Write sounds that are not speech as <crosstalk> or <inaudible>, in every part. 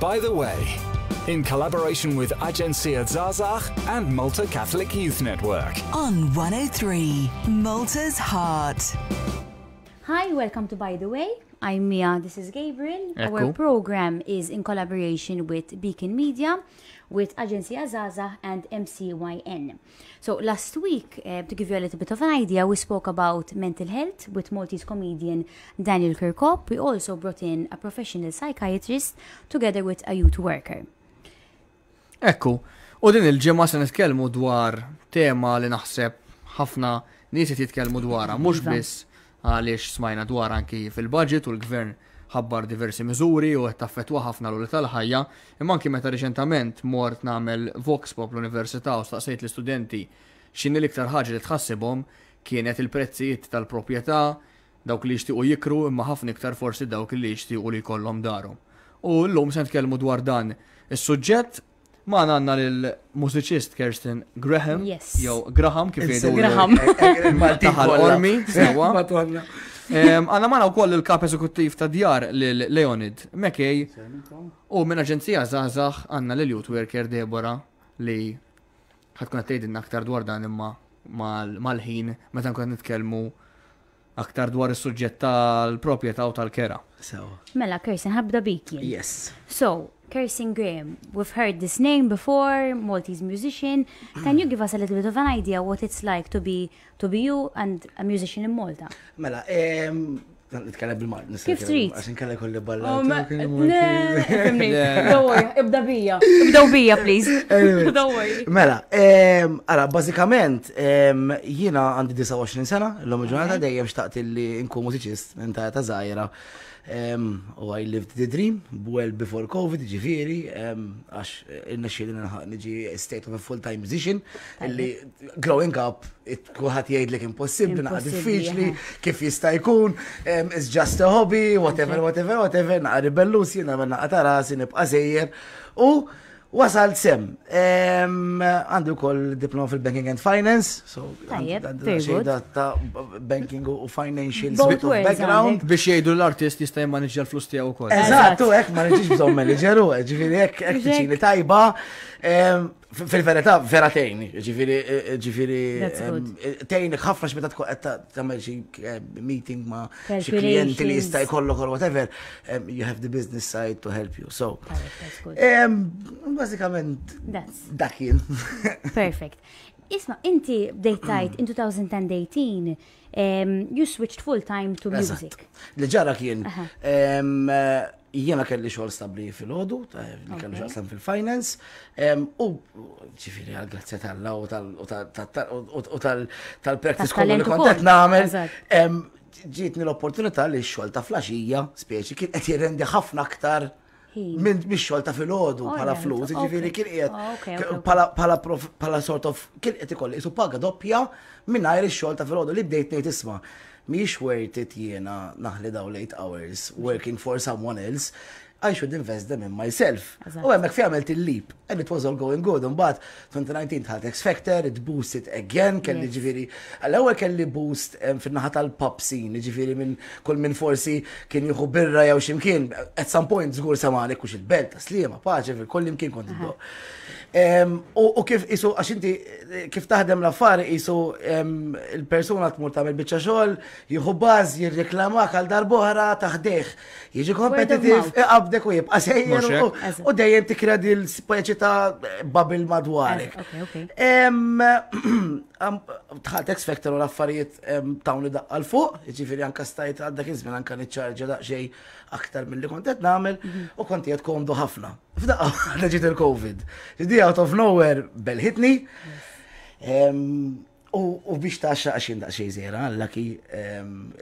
By the Way, in collaboration with Agencia Zarzach and Malta Catholic Youth Network. On 103, Malta's Heart. Hi, welcome to By the Way. I'm Mia, this is Gabriel. Our program is in collaboration with Beacon Media with Agency Azaza and MCYN. So last week, uh, to give you a little bit of an idea, we spoke about mental health with Maltese comedian Daniel Kirkop. We also brought in a professional psychiatrist together with a youth worker. Ekku, u din il-ġemma se nitkellmu dwar tema li naħseb ħafna nies jitkellmu dwarha, mhux iva. biss għaliex smajna dwar anki fil-budget u l-gvern ħabbar diversi miżuri u qed taffetwa ħafna l-uli tal-ħajja, imma anki meta riċentament mort nagħmel Vox Pop l-Università u staqsejt l-istudenti x'inhi l-iktar ħaġa li tħassibhom kienet il-prezzijiet tal-proprjetà, dawk li jixtiequ jikru imma ħafna iktar forsi dawk li jixtiequ li jkollhom darhom. U llum se kelmu dwar dan is-suġġett Ma għanna l-mużiċist Kirsten Graham. Yes. Jo, Graham kif jgħidu. Graham. <laughs> Taħal ormi. Għanna maħna u koll il-kap eżekuttiv ta' djar Leonid Mekej u minn aġenzija zaħzaħ għanna l-youth worker Debora li ħatkun għattajdin aktar dwar dan imma mal-ħin meta nkun nitkellmu aktar dwar is-suġġett tal-proprjetà u tal-kera. Mela, Kirsten, ħabda bikin. Yes. So, Kirsten Graham. We've heard this name before, Maltese musician. Can you give us a little bit of an idea what it's like to be to be you and a musician in Malta? Mela, nitkellem bil malta Kif trid? Għax kalla kolli balla. Oh, <laughs> Ibda bija. Ibda bija, please. <laughs> Mela, ara bazzikament, jiena għandi 29 sena, l-lum ġurnata dejjem xtaqt li nkun mużiċist, inta ta' zaħira. Um, u I lived the dream, well before COVID, ġifiri, għax il-naxħil inna xilin nġi state of a full-time position, li growing up, it kuħat jgħid li ek impossibli, naqqa diffiċli, kif jista' jkun, it's just a hobby, whatever, whatever, whatever, naqqa ribellus, jina naqqa tarasi, nibqa sejjer, u Wasal sem, għandu kol diploma fil-Banking and Finance, so ta' banking u financial background. Biex jgħidu l-artist jista' jmanager l-flus tiegħu wkoll. Eżattu, hekk ma nġiġ bżonn manager u ġifieri hekk tajba. Fil-verità, vera tejni, ġifiri, e, e, ġifiri, e, tejni ħafna xmetat kwa qed tagħmel xi meeting ma xie klienti li jistaj kollu kol, whatever, you have the business side to help you. So, Basikament, dakin. <laughs> Perfect. Isma, inti dejtajt in 2010 um, you switched full time to music. Li ġara kien jiena kelli xogħol stabli fil-ħodu, kelli xogħol fil-finance, u ċifiri għal grazzi tal-la u tal-practice kollu li kontet namel, ġietni l-opportunità li xogħol ta' flaxija, speċi, kien qed jirrendi ħafna aktar minn biex xogħol ta' fil-ħodu oh, bħala flus, ġifiri kien qiegħed oh, bħala sort of kien qed ikolli isu paga doppja mingħajr ix-xogħol ta' fil-ħodu li bdejt ngħid isma' miex worth it jiena naħli daw late hours working for someone else. I should invest them in myself. U għemmek fi għamilt il-leap. And it was all going good. Un bat, 2019 tħat X Factor, it boosted again, kelli ġiviri. L-ewel kelli boost fin-naħat tal-pop scene, ġiviri minn kull minn forsi kien juhu birra jew ximkien. At some point, zgur samanek, kux il-belt, slima, paċe, fil-kollim kien kont U kif isu, għax inti kif taħdem l-affari isu il-persuna tmur tagħmel biċċa xogħol, jieħu baż jirreklamak għal darbohra taħdeħ. Jiġi kompetitiv, eh, għabdek u jibqa' sejjer u dejjem tikra l speċi ta' babil madwarek. <clears throat> Tħalt X Factor u l-affarijiet tawn li daqqa l-fuq, jiġifieri anka stajt għaddak izmin anka anke niċċarġa daqsxejn aktar mill-li kont namel, nagħmel mhm. u kont qed ħafna f'daqqa ġiet il-Covid. Ġidi out of nowhere belħitni. U biex taxxa għax jindaq xej l-laki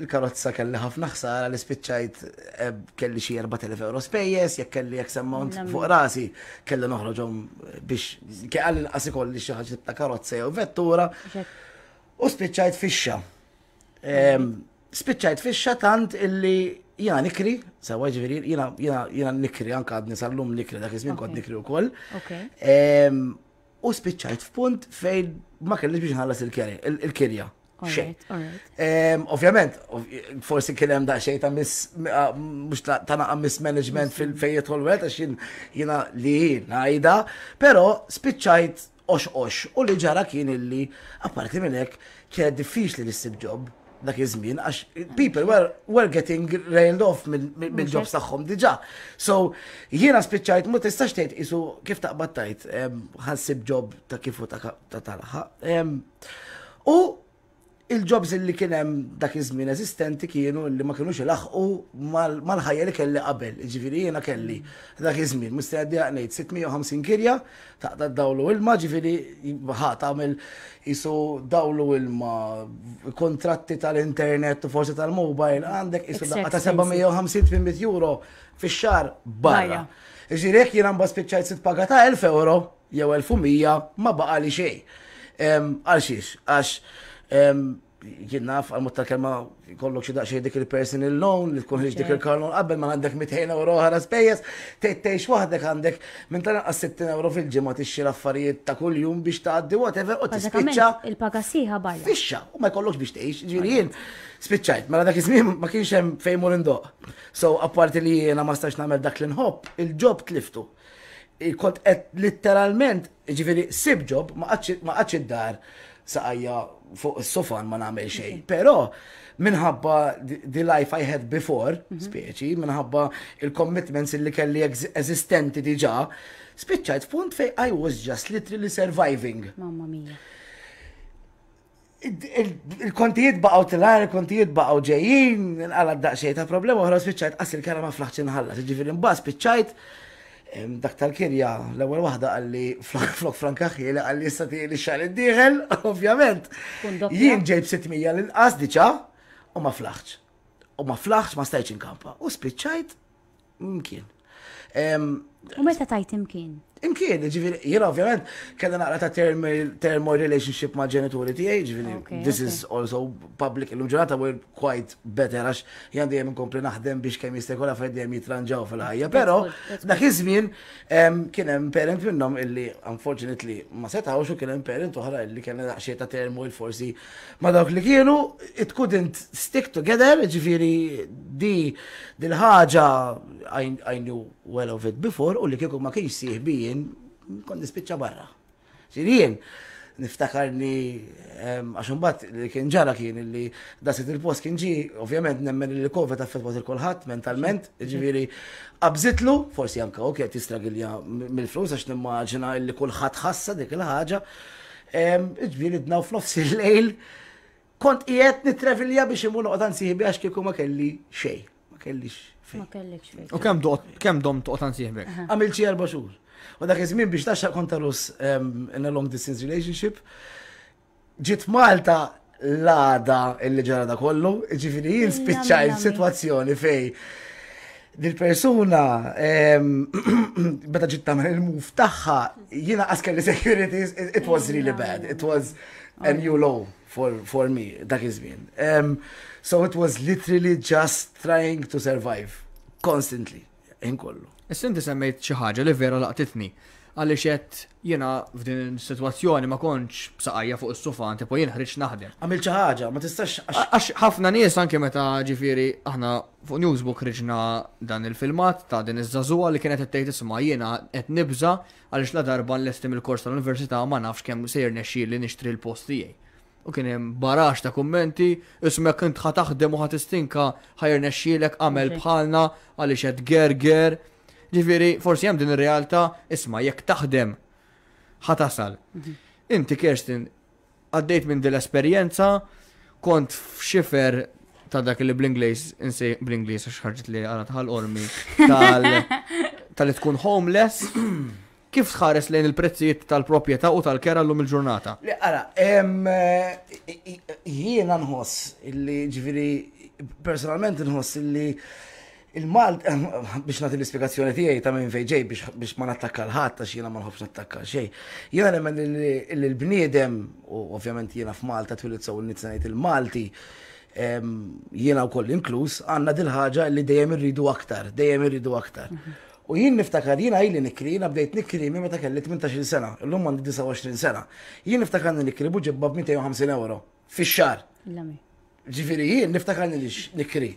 il-karozza kelli ħafna ħsara li spiċċajt eh, kelli xie 4000 euro spejjes, jekk kelli jek semmont fuq rasi, kelli noħroġhom biex għall inqas kolli xi ħaġa ta' karozza jew vettura. U spicċajt fisċa. Spiċċajt fixxa tant illi jina nikri, sawa ġveri, jina nikri, anka għadni sallum lum nikri, dak izmin kod nikri u koll. U spiċċajt f'punt fejn ma kellix biex nħallas il-kirja. Ovvjament, forsi kien hemm daqsxejn ta' miss mhux tanaqa' mismanagement fil-fejn jidħol wet għax jiena li ngħidha, però spiċċajt ox ox u li ġara kien illi apparti minn hekk kien diffiċli li ssib ġob dak iż-żmien għax people were, were getting railed off mill-jobs tagħhom diġà. So jiena spiċċajt mut tistax tgħid isu kif taqbad tajt ħassib job ta' kif ta' talħaq. U il-jobs li kien hemm dak iż-żmien eżistenti kienu li ma kienux ilaħqu mal-ħajja li kelli qabel. Ġifieri jiena kelli dak iż-żmien mistenni ngħid 650 kirja taqta' dawlu ilma, ġifieri ħa tagħmel isu dawlu ilma kontratti tal-internet u forsi tal-mobile għandek isu daqqa ta' 750 euro fix-xar barra. Ġifieri jekk jiena mbaspiċċajt paga ta' 1000 euro jew 1100 ma baqali xejn. Għalxiex għax jinnaf għal mutta kelma kollok xi daqsxejn dik il person il lon li tkun dik il-car loan qabel ma għandek 200 euro ħara spejjeż tgħid tgħix għandek minn għas 60 euro fil-ġimgħa tixxi l-affarijiet ta' kuljum biex tgħaddi whatever u t-spicċa. Il-paga bajja. Fisċa, u ma jkollokx biex tgħix, ġiri jien spiċċajt, mela dak iż-żmien ma kienx hemm fejn mur indoq. So apparti li jena ma stax nagħmel dak l inħob il-ġob tliftu. Kont qed litteralment, ġifiri, sib ġob ma qatx id-dar saqajja fuq is-sofan ma nagħmel xejn. Però minħabba the life I had before, mhm. speċi, minħabba il-commitments illi kelli eżistenti diġà, spiċċajt punt fej I was just literally surviving. Mamma mia. Il-kontijiet baqaw tilar, il-kontijiet baqaw ġejjin, għala daqxej ta' problema, uħra spiċċajt, għasil kera ma flaħċin ħalla, ġifir imba spiċċajt, dak tal-kirja, l-ewwel waħda għalli flok frankaħi għalli s-sati li xal id-dieħel, <laughs> ovvjament. Jien ġejb 600 l-inqas diċa u ma flaħċ. U ma flaħċ ma stajċ inkampa. U spiċċajt mkien. U meta tajt imkien? Imkien, ġiviri, jina ovvjament, kena naqra ta' termo relationship ma' ġenituri tijaj, ġiviri, this is also public illum ġurata we're quite better, għax jandi dijem nkompli naħdem biex kem jistekola fej dijem jitranġaw fil-ħajja, pero dak iż-żmien parent minnom illi unfortunately ma setawx u hemm parent uħra illi kena xie ta' termo il-forsi ma' dawk li kienu, it couldn't stick together, ġiviri, di dil-ħagġa I, I knew well of it before u li kieku ma kienx siħbijin kon nispiċċa barra. Sirien, niftakarni ehm, għaxum bat li kien ġara kien li dasit il-post kien ġi, ovvjament nemmen li kovet affetwat il-kolħat mentalment, ġiviri abżitlu, forsi anka ok, tistragilja mill-flus għax nimmaġina li kolħat ħassa dik il-ħagġa, ehm, ġiviri dnaw fl-ofsi lejl kont ijet nitrevilja biex imunu għadan siħbi għax kieku ma kelli xej kellix fej. Ma kellix fej. U kem dot, kem dom toqt ansieħbek? Għamil xi għarba xur. U dak iż biex taxxaq konta Rus in a long distance relationship, Ġit Malta l-għada illi ġara da kollu, ġifiri jien mm, spicċa il situazzjoni fej dil-persuna <clears throat> meta ġitta minn il muf taħħa jina għaskar li securities it was really mm, bad it was a new law for, for me dak iż-żmien So it was literally just trying to survive constantly inkollu. Is-sinti semmejt xi ħaġa li vera laqtitni għaliex qed jiena f'din situazzjoni ma konċ b'saqajja fuq is-sofa anti po jien ħriġ naħdem. Għamil xi ħaġa, ma tistax għax ħafna nies anke meta ġifieri aħna fuq Newsbook ħriġna dan il-filmat ta' din iż-żażuha li kienet qed tgħid isma' jiena qed nibża għaliex la darba nlestim il-kors tal-università ma nafx kemm sejr li nixtri l-post tiegħi u kien hemm barax ta' kummenti, ismek kint ħa taħdem u ħatistinka ħajr nexxielek għamel bħalna għaliex qed gerger. Ġifieri forsi hemm din ir-realtà isma' jekk taħdem ħa tasal. Mhm. Inti Kerstin għaddejt minn din l-esperjenza kont f'xifer ta' dak li bl ingliż insej bl ingliż għax ħarġet li għara ħal-ormi <laughs> tal-li tkun homeless <clears throat> kif tħares lejn il-prezzijiet tal-propieta u tal-kera l-lum il-ġurnata? Għara, jiena nħoss li ġviri, personalment nħoss li Il-Malt, biex nagħti l-ispiegazzjoni tiegħi ta' minn fejġej biex ma nattakka l-ħadd għax jiena ma nħobx nattakka xejn. Jiena nemmen li l-bniedem, u ovvjament jiena f'Malta twilit sew nizzanajt il-Malti, jiena wkoll inkluż, għandna dil ħaġa li dejjem irridu aktar, dejjem irridu aktar. Mhm. U jien niftakar jien għajli nikri, jien bdejt nikri minn meta kelli 18 sena, l-lum għandi 29 sena. Jien niftakar nikri buġibba bab 250 euro fi xar Ġifiri jien niftakar nikri.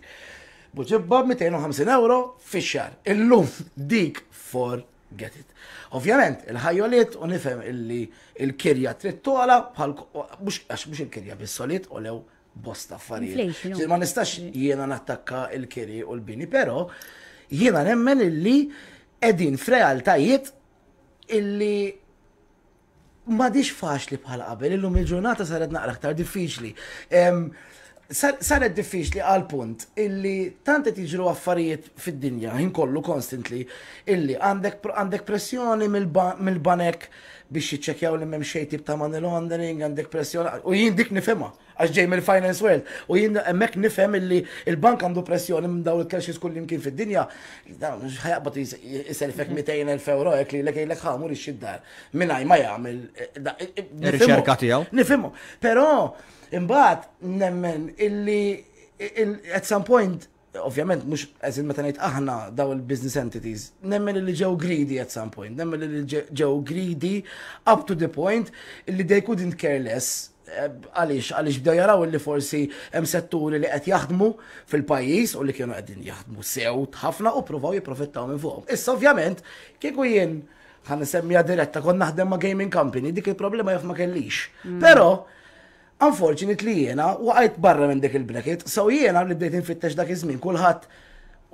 Buġibba bab 250 euro fi xar Illum dik forget it. Ovvjament, il-ħajjolit u nifhem illi il-kirja trid tola bħal mhux il-kirja bis-solit u lew bosta affarijiet. Ma nistax jiena nattakka il-kiri u l-bini, però jiena nemmen illi edin f'realtajiet illi ma diċ faċli bħal qabel, illum il-ġurnata saret naqra aktar diffiċli. Saret diffiċli għal punt illi tante jiġru affarijiet fid-dinja, jinkollu konstantli, illi għandek pressjoni mill-banek mil biex jiċċekjaw li m'hemm xejti tip ta' money laundering għandek pressjon, u jien dik nifema, għax ġej mill-finance world u jien emmek nifem illi il-bank għandu pressjoni minn daw il-cash kull imkien fil dinja xħajabba ħajaqbad iselfek 200,000 mhm. euro hekk li lek jgħidlek ħamur ix-xiddar mingħajr ma jagħmel eh, eh, eh, ir-riċerka tiegħu. Nifemu, pero imbat nemmen illi at some point ovvjament mux eżin meta ngħid aħna daw il-business entities, nemmen li ġew greedy at some point, nemmen li ġew greedy up to the point li they couldn't care less eh, għaliex, għaliex bdew jaraw li forsi hemm setturi li qed jaħdmu fil-pajjiż u li kienu qegħdin jaħdmu sew ħafna u provaw jipprofittaw minn fuqhom. Issa ovvjament kieku jien ħan semmija diretta kon naħdem ma' gaming company, dik il-problema jaf ma kellix. Mm. Però Unfortunately jiena waqajt barra minn dik il-bracket, so jiena li bdejt infittex dak iż-żmien kulħadd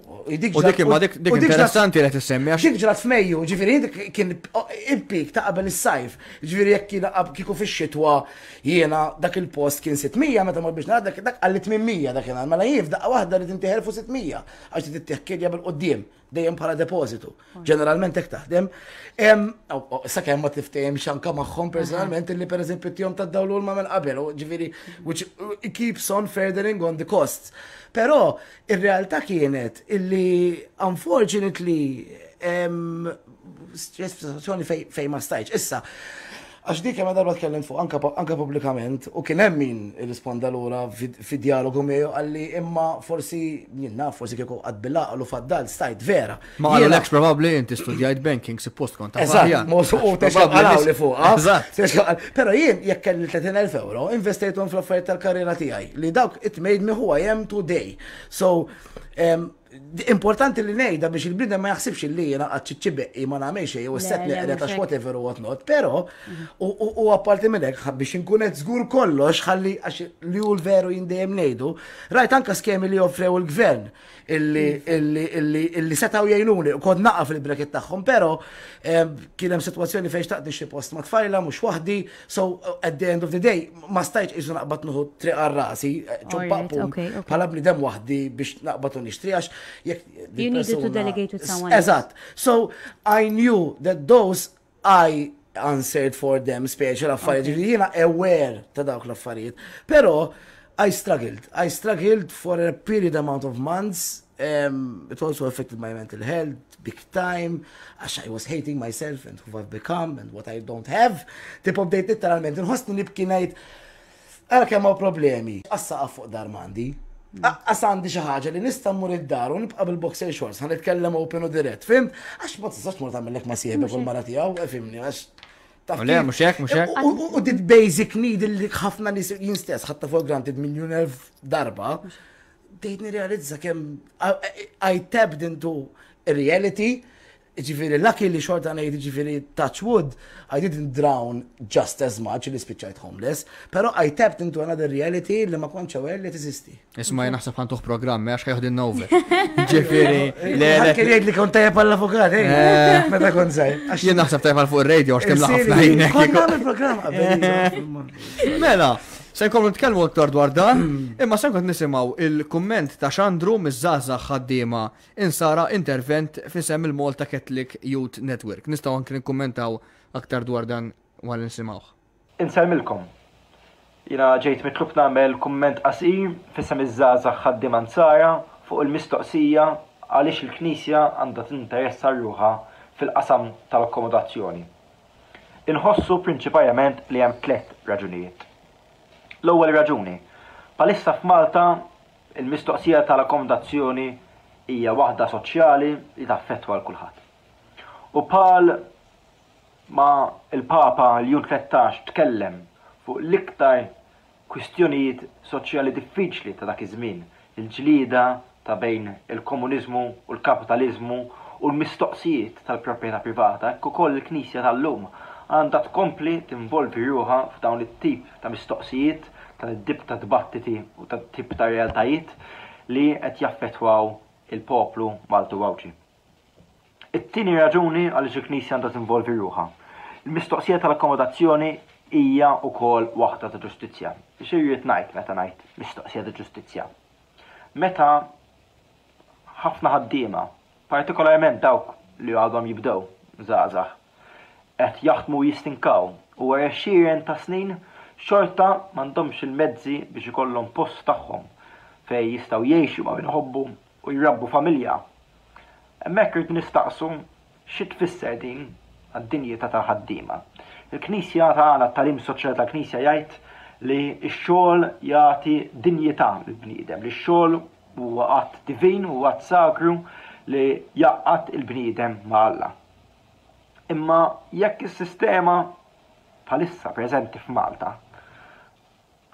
U dik imma dik interessanti li tissemmi għax. Dik ġrat f'Mejju, ġifieri dik kien il-pik ta' qabel is-sajf. Ġifieri jekk kien kieku fix-xitwa jiena dak il-post kien 600 meta ma biex nara dak dak għal 800 dak kien mela jif daqqa waħda li tinti 600, għax titteħkilja bil-qudiem dejjem bħala depositu. Ġeneralment hekk taħdem. Sakemm ma tiftehim xanka magħhom personalment illi pereżempju tihom tad-dawlu l-ma minn qabel, ġifieri which keeps on furthering on the costs. Però ir-realtà kienet illi unfortunately situazzjoni fej ma stajċ. Issa, Għax dik kemm darba tkellem fuq anka pubblikament u kien hemm min irrisponda lura fi dialogu miegħu għalli imma forsi jinna, forsi kieku qatt bil u faddal stajt vera. Ma għalhekk probabbli inti studjajt banking suppost kont li fuq. Ah? Però jien jekk kelli 30,000 euro investejthom fl-affarijiet tal-karriera tiegħi li dawk it made me who I am today. So Importanti li nejda biex il-bnidem ma jaħsibx li jena għadċiċibeqi ma namiex u s-set neqret għax whatever what not, pero u apparti minn hekk biex inkunet żgur kollox ħalli għax li u l-veru jindejem nejdu, rajt anka skemi li joffrew il-gvern illi setaw jajluni u kod naqaf il-breket tagħhom, pero eh, kienem situazzjoni fejn xtaqt xie post ma tfajla mhux waħdi, so at the end of the day ma stajċ izu naqbat nuħu triqa rasi, pala bni dem waħdi biex naqbatu nix triqax. You needed to delegate with someone. Ezzat. So I knew that those I answered for them special affarijiet, jina aware ta' dawk l-affarijiet. Pero I struggled. I struggled for a period amount of months. Um, it also affected my mental health big time. I was hating myself and who I've become and what I don't have. Tip-update literalment. Nħossni li bkinajt, għara kemm problemi. Assa fuq dar mandi. Hmm. Assa għandi xi ħaġa li nista' mmur id-dar u nibqa' bil-boxer shorts, ħanitkellem open u direct. fimt? Għax ma tistax mur tagħmellek ma sieħbek u l-mara tiegħu, fimni, għax Le, mux jek, mux jek. U dit basic need li ħafna nis jinstess, ħatta for granted miljoner darba, dejt nirrealizza kem I tapped into reality ġifiri, lucky li xorta ngħid ġifiri touch wood, I didn't drown just as much li spiċajt homeless, pero I tapped into another reality li ma konċa għer li t-sisti. Isma jien naħseb ħantuħ programmi għax ħajħdin nove. <laughs> Ġifiri, le. Kien jgħid li kont tajjeb għall avokat, eh? eh? Meta kont sej. <laughs> Għax jien naħseb tajjeb għal fuq ir-radio għax kemm laqaf ħafna ħajnek. Kont nagħmel programm Mela, Se nkomplu nitkellmu aktar dwar dan, hmm. imma se kont nisimgħu il-kumment ta' Xandru miż-żgħażagħ ħaddiema insara intervent sem il-Malta Catholic Youth Network. Nistgħu anke nikkummentaw aktar dwar dan wara nisimgħuh. Insemmilkom. Jina ġejt mitlub nagħmel kumment qasir fisem iż-żgħażagħ ħaddiema insara fuq il-mistoqsija għaliex il-Knisja għandha tinteressa ruħa fil-qasam tal-akkomodazzjoni. Inħossu prinċipajament li hemm tliet raġunijiet. L-ewwel raġuni. Palissa f'Malta il-mistoqsija tal-akkomodazzjoni hija waħda soċjali li taffettwa l kulħadd. U pal ma il-Papa l-jun 13 tkellem fuq l-iktar kwistjonijiet soċjali diffiċli ta' dak iż-żmien, il-ġlida ta' bejn il-komuniżmu u l-kapitalizmu u l-mistoqsijiet tal-proprjetà privata, ekk ukoll il-Knisja tal-lum għandha tkompli tinvolvi ruha f'dawn it-tip ta' mistoqsijiet tal-dib ta' dibattiti u ta' tip ta' realtajiet li qed jaffetwaw il-poplu Maltu Għawġi. It-tieni raġuni għaliex il-Knisja għandha tinvolvi ruħa. Il-mistoqsija tal-akkomodazzjoni hija wkoll waħda ta' ġustizzja. Xejriet ngħid meta ngħid mistoqsija ta' ġustizzja. Meta ħafna ħaddiema, partikolarment dawk li għadhom jibdew żgħażagħ, qed jaħdmu jistinkaw u għara xiren ta' snin xorta m'għandhomx il-mezzi biex ikollhom post tagħhom fej jistgħu jgħixu ma' minħobbu u jrabbu familja. Hemmhekk irid nistaqsu xi tfisser din għad dinji ta' ħaddiema. Il-Knisja tagħna tal-im soċjali tal-Knisja jgħid li x-xogħol jagħti dinjità lill-bniedem, li x-xogħol huwa qatt divin, u għat sakru li jaqqat il-bniedem ma' Alla. Imma jekk is-sistema bħalissa preżenti f'Malta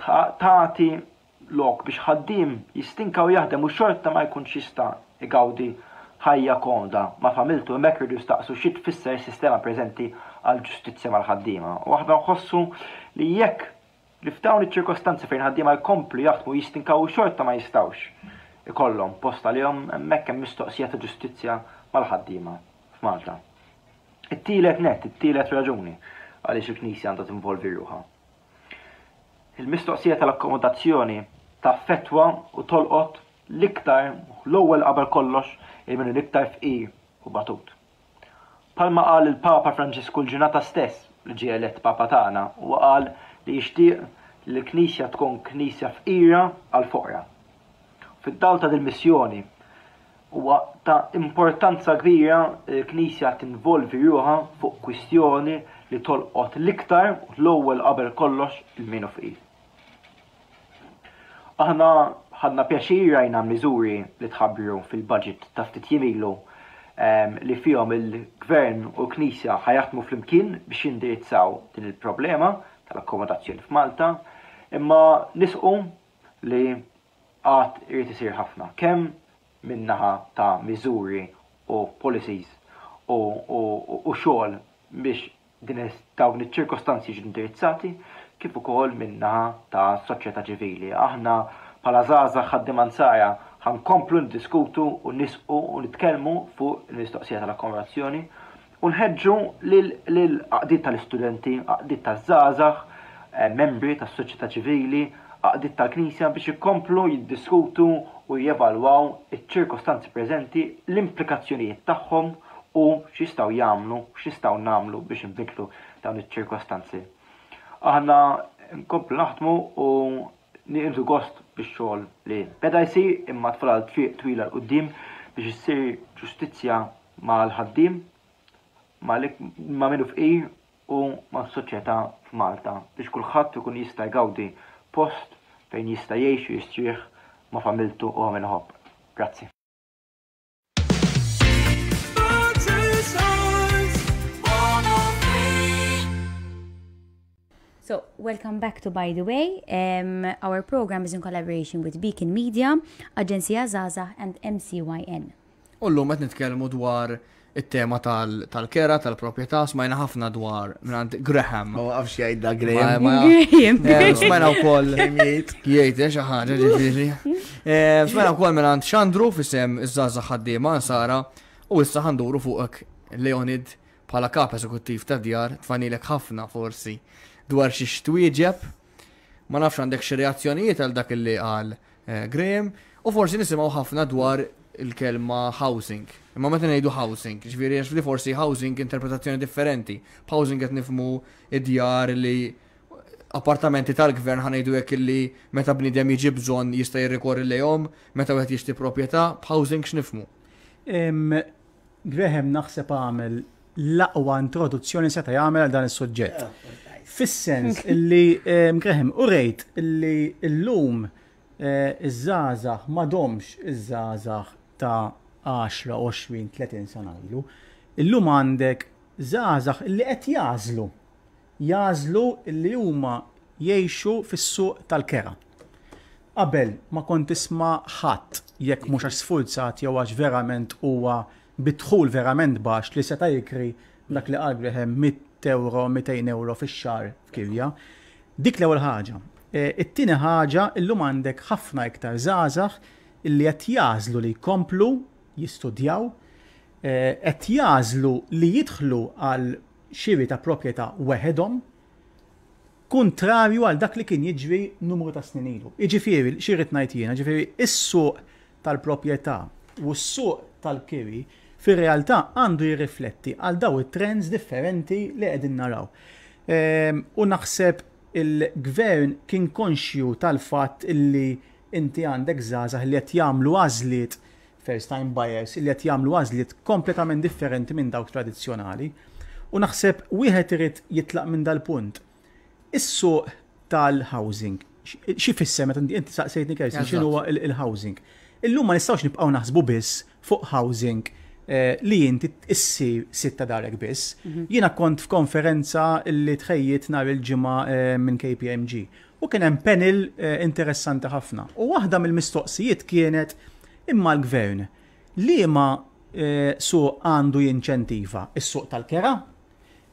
taħti lok biex ħaddim jistinka u jaħdem u xorta ma jkunx jista' igawdi ħajja konda ma familtu hemmhekk irdu jistaqsu xi tfisser sistema preżenti għal ġustizzja mal-ħaddiema. U aħna nħossu li jekk li f'dawn ċirkostanzi fejn ħaddiema jkomplu jaħdmu jistinkaw u xorta ma jistawx ikollhom posta li jom hemmhekk hemm mistoqsija ta' ġustizzja mal-ħaddiema f'Malta. It-tielet net, it-tielet raġuni għaliex il-Knisja għandha tinvolvi ruħa il-mistoqsija tal-akkomodazzjoni ta' fetwa u tolqot l-iktar l-ewwel qabel kollox il-min l-iktar f'i u batut. Palma qal il-Papa Franġisku l-ġinata stess li ġie elett Papa tagħna u qal li jixtieq li l-Knisja tkun Knisja fqira għal foqra. Fid-dawl ta' dil-missjoni huwa ta' importanza kbira l-Knisja tinvolvi ruha fuq kwistjoni li tolqot l-iktar u l-ewwel qabel kollox il-minu fqir. Aħna ħadna pjaċir għajna miżuri li tħabbru fil-budget ta' ftit jimilu li fihom il-gvern u l-knisja ħajatmu fl-imkien biex jindirizzaw din il-problema tal-akkomodazzjoni f'Malta, imma nisqu li għat irrit isir ħafna. Kemm minnaħa ta' miżuri u policies u xogħol biex din dawn iċ-ċirkostanzi ġindirizzati, kif ukoll minna ta' soċjetà ċivili. Aħna bħala żgħażagħ ħaddiman saja ħankomplu ndiskutu u nisqu u nitkellmu fuq l istoqsija tal-akkomodazzjoni u nħeġġu lil qdiet tal-istudenti, qdiet taż-żgħażagħ, eh, membri tas-soċjetà ċivili, qdiet tal-Knisja biex ikomplu jiddiskutu u jevalwaw iċ-ċirkostanzi preżenti l-implikazzjonijiet tagħhom u x'jistgħu jagħmlu, x'istgħu nagħmlu biex inbidlu dawn iċ-ċirkostanzi aħna nkomplu naħdmu u nieqdu gost bix-xogħol li beda jsir imma tfal triq twila l qudiem biex issir ġustizzja mal-ħaddim ma' minnu fqir u ma' soċjetà f'Malta biex kulħadd ikun jista' jgawdi post fejn jista' jgħix u jistrieħ ma' familtu u għamilħob. Grazzi. So, welcome back to By the Way. Um, our program is in collaboration with Beacon Media, Aġenzija Zaza and MCYN. Ullum qed nitkellmu dwar it-tema tal-kera, tal-proprjetà, smajna ħafna dwar minn Graham. Ma għafx jajda Graham. Eh, smajna wkoll. <laughs> Jgħid eh, xi ħaġa ġifieri. Eh, smajna wkoll minn Xandru fisem iż-żaża ħaddiema Sara u issa ħanduru fuqek Leonid bħala kap eżekuttiv ta' djar tfanilek ħafna forsi dwar xi xtwieġeb. Ma nafx għandek xi reazzjonijiet għal dak li qal eh, Graham u forsi nisimgħu ħafna dwar il-kelma housing. Imma meta ngħidu housing, ġifieri li forsi housing interpretazzjoni differenti. Housing qed nifmu id-djar li appartamenti tal-gvern ħanajdu hekk li meta bnidem jiġi bżonn jista' jirrikorri lejhom, meta wieħed jixti proprjetà, housing x'nifmu. Graham naħseb għamel l-aqwa introduzzjoni seta' jagħmel dan is-suġġett fissens sens illi mkreħem u rejt illi l-lum eh, iż-żazax domx iż-żazax ta' 10, 20, 30 sena ilu. Illum għandek żazax illi qed jażlu. Jażlu illi huma jgħixu fis-suq tal-kera. Qabel ma kont tisma ħadd jekk mhux għax sfurzat jew għax verament huwa bidħul verament baxx li seta' jikri dak li qalbi hemm mit euro, 200 euro fix-xar f'kirja. Dik l-ewwel ħaġa. E, it-tieni ħaġa illum għandek ħafna iktar żgħażagħ illi qed jażlu li jkomplu jistudjaw, e, qed jażlu li jidħlu għal xiri ta' proprjetà weħedhom, kontrarju għal dak li kien jiġri numru ta' snin ilu. Iġifieri, xirrit ngħid jiena, ġifieri is-suq tal-proprjetà u s-suq tal-kiri fir-realtà għandu jirrifletti għal daw it-trends differenti li qegħdin naraw. Ehm, u naħseb il-gvern kien konxju tal-fatt illi inti għandek żgħażagħ li qed jagħmlu għażliet first time buyers li qed jagħmlu għażliet kompletament differenti minn dawk tradizzjonali. U naħseb wieħed irid jitlaq minn dal-punt. Is-suq tal-housing xi fisser meta inti saqsejtni kersi x'inhuwa il-housing. Illum ma nistgħux nibqgħu naħsbu biss fuq housing Eh, li inti issi sitta darek biss. Mhm. Jina kont f'konferenza li tħejjiet nar il-ġimma eh, minn KPMG. U kien hemm panel eh, interessanti ħafna. U waħda mill-mistoqsijiet kienet imma l-gvern li ma su għandu jinċentiva is-suq tal-kera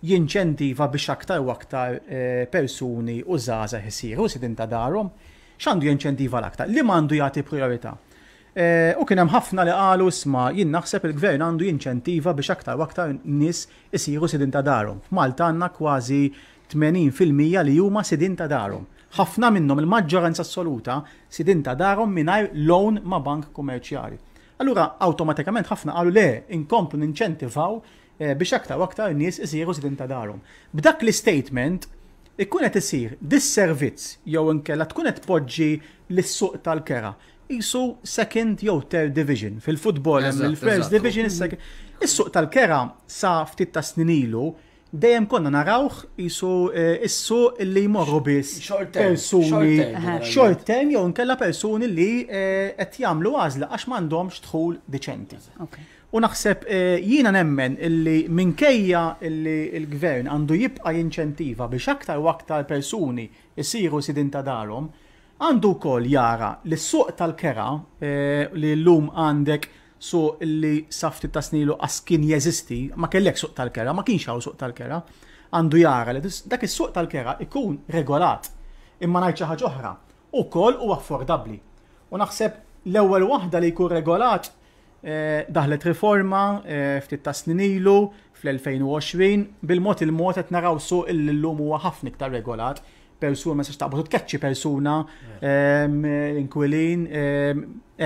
jinċentiva biex aktar u aktar persuni u zaza jisiru sidin ta' darom, x'għandu jinċentiva l-aktar, li għandu jagħti priorità. Eh, u kien hemm ħafna li qalu sma jien naħseb il-gvern għandu jinċentiva biex aktar u aktar nies isiru sidin ta' darhom. F'Malta għandna kważi 80% li huma sidin ta' darhom. Ħafna minnhom il-maġġoranza assoluta sidin ta' darhom mingħajr loan ma' bank kummerċjali. Allura awtomatikament ħafna qalu le inkomplu ninċentivaw eh, biex aktar u aktar nies isiru sidin ta' darhom. B'dak l-statement ikkunet isir dis-servizz jew inkella tkun qed tpoġġi lis-suq tal-kera jisu second jew third division fil-futbol hemm il-first division is-second. Is-suq tal-kera sa ftit ta' sninilu dejjem konna narawh jisu eh, is-suq li jmorru biss persuni short term jew nkella persuni li eh, qed jagħmlu għażla għax m'għandhomx dħul deċenti. U naħseb eh, jiena nemmen illi minkejja illi l-gvern għandu jibqa' jinċentiva biex aktar u aktar persuni jisiru sidin ta' darhom, għandu kol jara li suq tal-kera eh, li l-lum għandek suq li safti ta' snilu għaskin jeżisti, ma kellek suq tal-kera, ma kienx għaw suq tal-kera, għandu jara li dak is-suq tal-kera ikun regolat imma ngħid xi ħaġa oħra kol u affordabbli. U naħseb l-ewwel waħda li jkun regolat eh, daħlet riforma eh, ftit ta' fl-2020 bil-mod il-mod qed naraw suq il-lum huwa ħafna iktar regolat persuna ma sax taqbad tkeċċi persuna inkwilin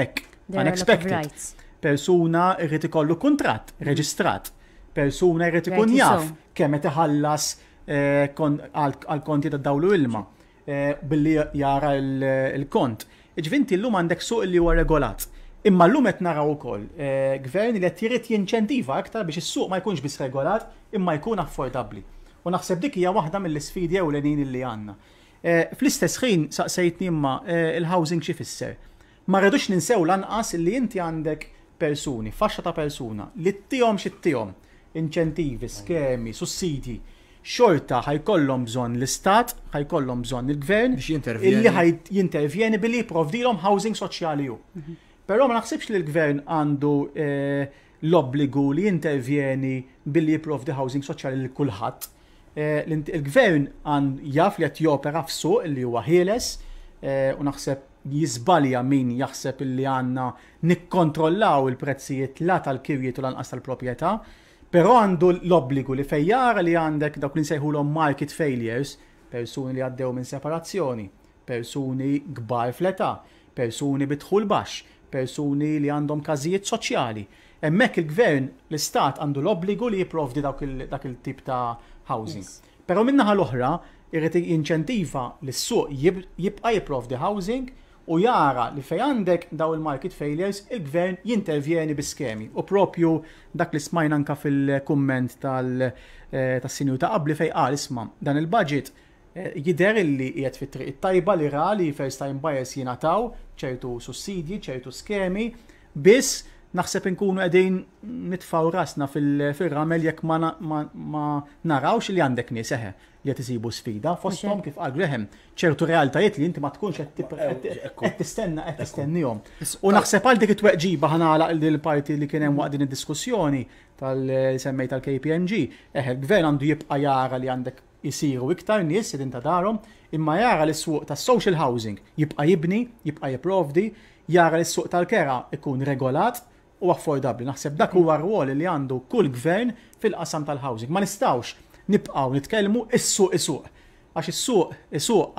ek unexpected. Persuna irrid ikollu kuntratt mhm. reġistrat. Persuna irrid ikun jaf kemm qed iħallas eh, għal konti ta' dawlu ilma eh, billi jara il-kont. Iġvinti l-lum għandek suq li huwa regolat. Imma l-lum qed naraw ukoll eh, gvern li qed jirid jinċentiva aktar biex is-suq ma jkunx biss regolat imma jkun affordabbli. U naħseb dik hija waħda mill-isfidi ewlenin li għandna. Eh, fl-istess ħin saqsejtni imma eh, il-housing xi fisser. Ma rridux ninsew lanqas li inti għandek persuni, faxxa ta' persuna, li ttihom xi ttihom, inċentivi, skemi, sussidji, xorta ħajkollhom bżonn l-istat, ħajkollhom bżonn il-gvern illi jintervjeni billi jipprovdilhom housing soċjali ju. Però ma naħsibx li l-gvern għandu eh, l-obbligu li jintervjeni billi jipprovdi housing soċjali lil kulħadd. Eh, il-gvern għan jaf li għat jopera f'suq li huwa ħieles eh, u naħseb jizbalja min jaħseb li għanna nikkontrollaw il-prezzijiet la tal-kirjiet u lanqas tal-propieta, pero għandu l-obbligu li fejjar li għandek dawk li nsejħulhom market failures, persuni li għaddew minn separazzjoni, persuni gbar fleta, persuni bitħul baxx, persuni li għandhom każijiet soċjali, Emmek il-gvern, l-istat għandu l-obbligu li jiprovdi dak il-tip ta' housing. Pero minnaħa l-oħra, irrit inċentiva l-suq jibqa jiprovdi housing u jara li fej għandek daw il-market failures, il-gvern jintervjeni bis-skemi. U propju dak li smajna anka fil-komment tal-sinju eh, ta' qabli fej qal isma' dan il-budget eh, jider li jiet fit triq tajba li ra first time buyers jinataw ċertu sussidji, ċertu skemi, biss naħseb inkunu għedin nitfaw rasna fil-ramel jekk ma narawx li għandek nies eħe li qed isibu sfida fosthom kif qal ċertu realtajiet li inti ma tkunx qed tistenna qed tistennihom. U naħseb għal dik it-tweqġiba ħanaqlaq il-parti li kien hemm waqt din id-diskussjoni tal-semmej tal-KPMG, eħe l-gvern għandu jibqa' jara li għandek jisiru iktar nies id ta' darhom imma jara li s-suq ta' social housing jibqa' jibni, jibqa' jipprovdi, jara l suq tal-kera ikun regolat, u affordabli. Naħseb dak huwa rwol li għandu kull gvern fil-qasam tal-housing. Ma nistawx nibqaw nitkellmu is-suq is-suq. Għax is-suq is-suq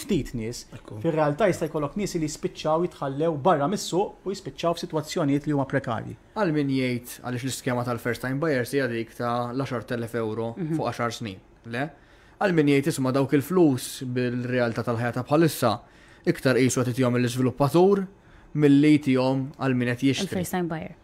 ftit nies. Fir-realtà jista' jkollok nies li jispiċċaw jitħallew barra mis-suq u jispiċċaw f'sitwazzjonijiet li huma prekarji. Għal min jgħid għaliex l-iskema tal-first time buyers hija dik ta' l-10,000 euro mhm. fuq 10 snin. Le? Għal min jgħid isma' dawk il-flus bil-realtà tal-ħajja ta' bħalissa iktar qisu qed jom l-iżviluppatur mill-li jom għal minet jishtri. First time buyer.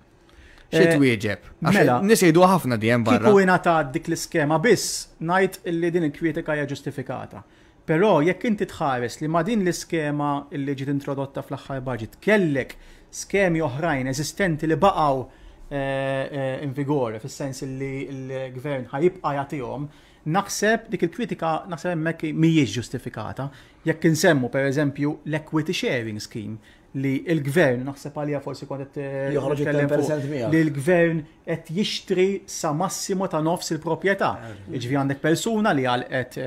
Xit eh, wieġeb. Mela. Nisejdu ħafna di jem barra. Kiku ta' dik l-iskema biss, najt illi din il-kritika hija ġustifikata. Pero jekk inti tħares li ma din l-iskema illi ġit introdotta fl-aħħar budget kellek skemi oħrajn eżistenti li baqaw eh, eh, in vigore, fis-sens li l-gvern ħajibqa' jagħtihom, naħseb dik il-kritika naħseb mekki mhijiex ġustifikata. Jekk insemmu pereżempju l-equity sharing scheme li il-gvern, naħseb għalija forsi kont qed eh, li l-gvern qed jixtri sa massimo ta' nofs il-proprjetà. Iġvi għandek persuna li għal qed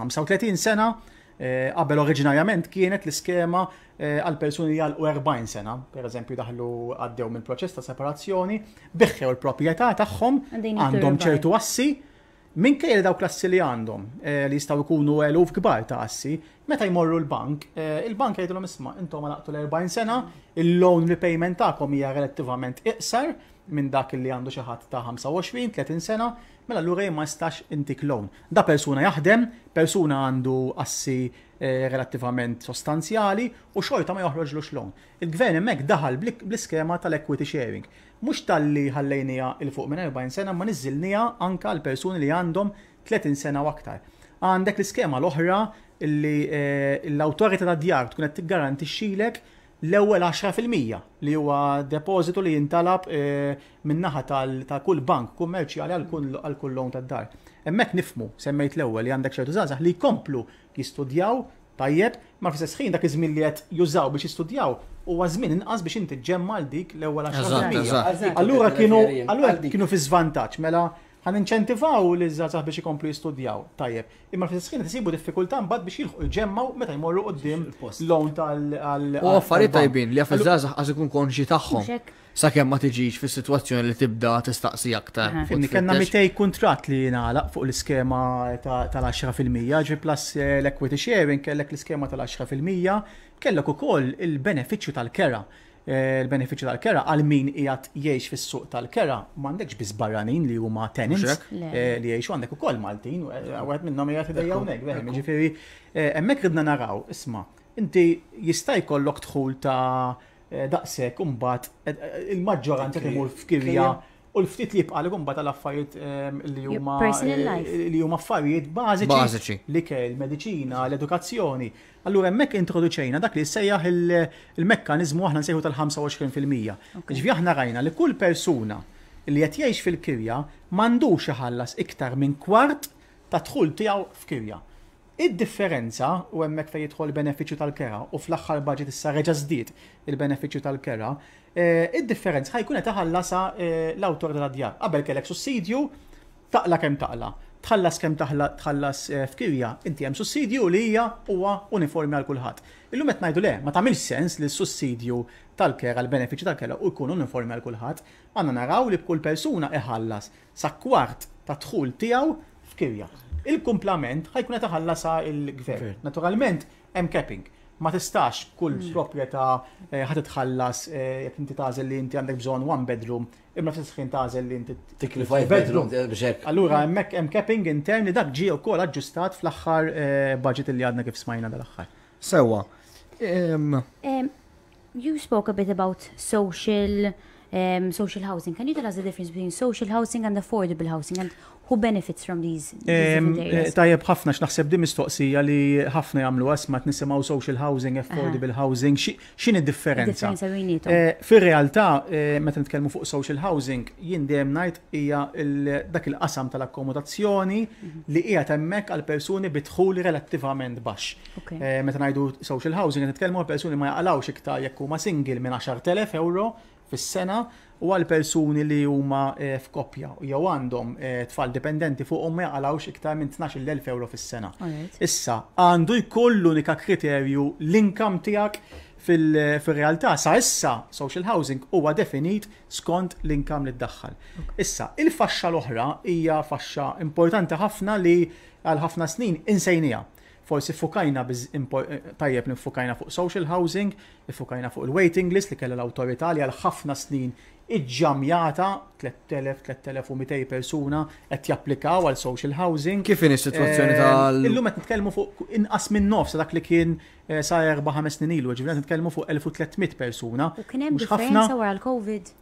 35 eh, sena eh, qabel oriġinarjament kienet l-iskema għal persuni li għal 40 sena, per eżempju daħlu għaddew mill proċess ta' separazzjoni, biħħew il-proprjetà tagħhom għandhom ċertu assi Minn kajja daw klassi li għandhom eh, li jistaw ikunu eluf kbar ta' assi, meta jmorru l-bank, eh, il-bank l isma' intom għalaqtu l-40 sena, il-loan repayment tagħkom hija relattivament iqsar minn dak li għandu xi ħadd ta' 25-30 sena, mela l ma jistax intik loan. Da persuna jaħdem, persuna għandu assi eh, relattivament sostanzjali u xorta ma joħroġlux loan. Il-gvern hemmhekk daħal bl-iskema tal-equity sharing mux tal-li ħallejnija il-fuq minn 40 sena, ma nizzilnija anka l-persuni li għandhom 30 sena u aktar. Għandek l-iskema l-oħra li eh, l-autorita ta' djar tkun qed tiggarantixxilek l-ewwel 10% li huwa depożitu li jintalab eh, min-naħa ta' kull bank kummerċjali għal kull loan tad-dar. Hemmhekk nifmu semmejt l-ewwel li għandek ċertu żgħażagħ li jkomplu jistudjaw Tajjeb, ma fis ħin dak iż-żmien li qed jużaw biex jistudjaw u żmien inqas biex inti ġemmal dik l-ewwel għaxar. Allura kienu kienu fi żvantaġġ mela ħan inċentivaw li żgħażagħ biex ikomplu jistudjaw. Tajjeb, imma fl t-sibu diffikultà mbagħad biex jilħu ġemmaw meta jmorru qudiem l lon tal U għaffari tajbin li għaf iż-żgħażagħ ikun konxi tagħhom. Sakemm ma tiġix fis-sitwazzjoni li tibda tistaqsi aktar. Fimni kellna mitej kuntratt li jingħalaq fuq l-iskema tal-10% ġi plus eh, l-equity sharing kellek l-iskema tal-10% kellek ukoll il-benefiċċju tal-kera. Eh, l-benefiċi tal-kera għal min qiegħed jgħix fis-suq tal-kera m'għandekx biss li huma tenants eh, li jgħixu għandek ukoll Maltin eh, wieħed minnhom id idejja hawnhekk, ġifiri, emmek ridna naraw, isma' inti jista' jkollok tħul ta' daqsek, umbat, il il-maġġoranza timur f'kirja U l-ftit li jibqa' l-gumba tal-affarijiet ehm, li huma eh, li huma affarijiet bażiċi li kell il-medicina, l-edukazzjoni. Allura hemmhekk introduċejna dak li sejjaħ il-mekkaniżmu aħna nsejħu tal-25%. Ġifi aħna rajna li kull persuna li qed jgħix fil-kirja m'għandux iħallas iktar minn kwart ta' dħul tiegħu f'kirja. Id-differenza u hemmhekk fejn jidħol benefiċċju tal-kera u fl-aħħar baġit issa reġa' żdied il-benefiċċju tal-kera Eh, id-differenz ħajkun qed taħallasa eh, l awtor tal djar Qabel kellek sussidju, taqla kemm taqla. Tħallas kemm taħla tħallas eh, f'kirja, inti hemm sussidju li hija huwa uniformi għal kulħadd. Illum qed ngħidu le, ma tagħmilx sens li s-sussidju tal-kera, l-benefiċċju tal-kera u jkun uniformi għal kulħadd, għandna naraw li bkull persuna iħallas sa kwart ta' dħul tiegħu f'kirja. Il-kumplament ħajkun qed taħallasa l-gvern. Naturalment hemm capping ma tistax kull mm. proprjetà eh, ħad titħallas eh, jekk inti tażel li inti għandek bżonn one bedroom, imma fis-sħin tażel li inti tikli five bedroom eh, biex Allura hemmhekk hemm capping interni dak ġie wkoll aġġustat fl-aħħar budget li għadna kif smajna dal-aħħar. Sewwa. You spoke a bit about social um, social housing. Can you tell us the difference between social housing and affordable housing and who benefits from these? Eh, tajjeb ħafna x'naħseb di mistoqsija li ħafna jagħmlu asma nisimgħu social housing, affordable housing, x'in il differenza Fir-realtà eh, meta nitkellmu fuq social housing jien dem ngħid hija dak il-qasam tal-akkomodazzjoni mhm. li hija hemmhekk għal persuni bitħuli relattivament baxx. Eh, meta ngħidu social housing nitkellmu għal persuni ma jaqalawx iktar jekk huma single minn 10,000 euro fis-sena u għal persuni li huma eh, f'koppja jew għandhom eh, tfal dipendenti fuqhom ma jaqalawx iktar minn 12,000 euro fis-sena. Issa, għandu jkollu nika kriterju l-inkam tiegħek eh, fil-realtà sa issa social housing huwa definit skont l-inkam li ddaħħal. Issa, il-faxxa l-oħra hija faxxa importanti ħafna li għal ħafna snin insejnija forsi fukajna eh, tajjeb nifukajna fuq social housing, nifukajna fuq il-waiting list li kella l-awtorità li għal ħafna snin iġġamjata 3,000-3,200 persuna qed japplikaw għal social housing. Kif in situazzjoni eh, tal Illum qed nitkellmu fuq inqas minn nofs dak li kien eh, sa 4-5 snin ilu, ġifieri nitkellmu fuq 1300 persuna. U kien hemm differenza wara l-COVID.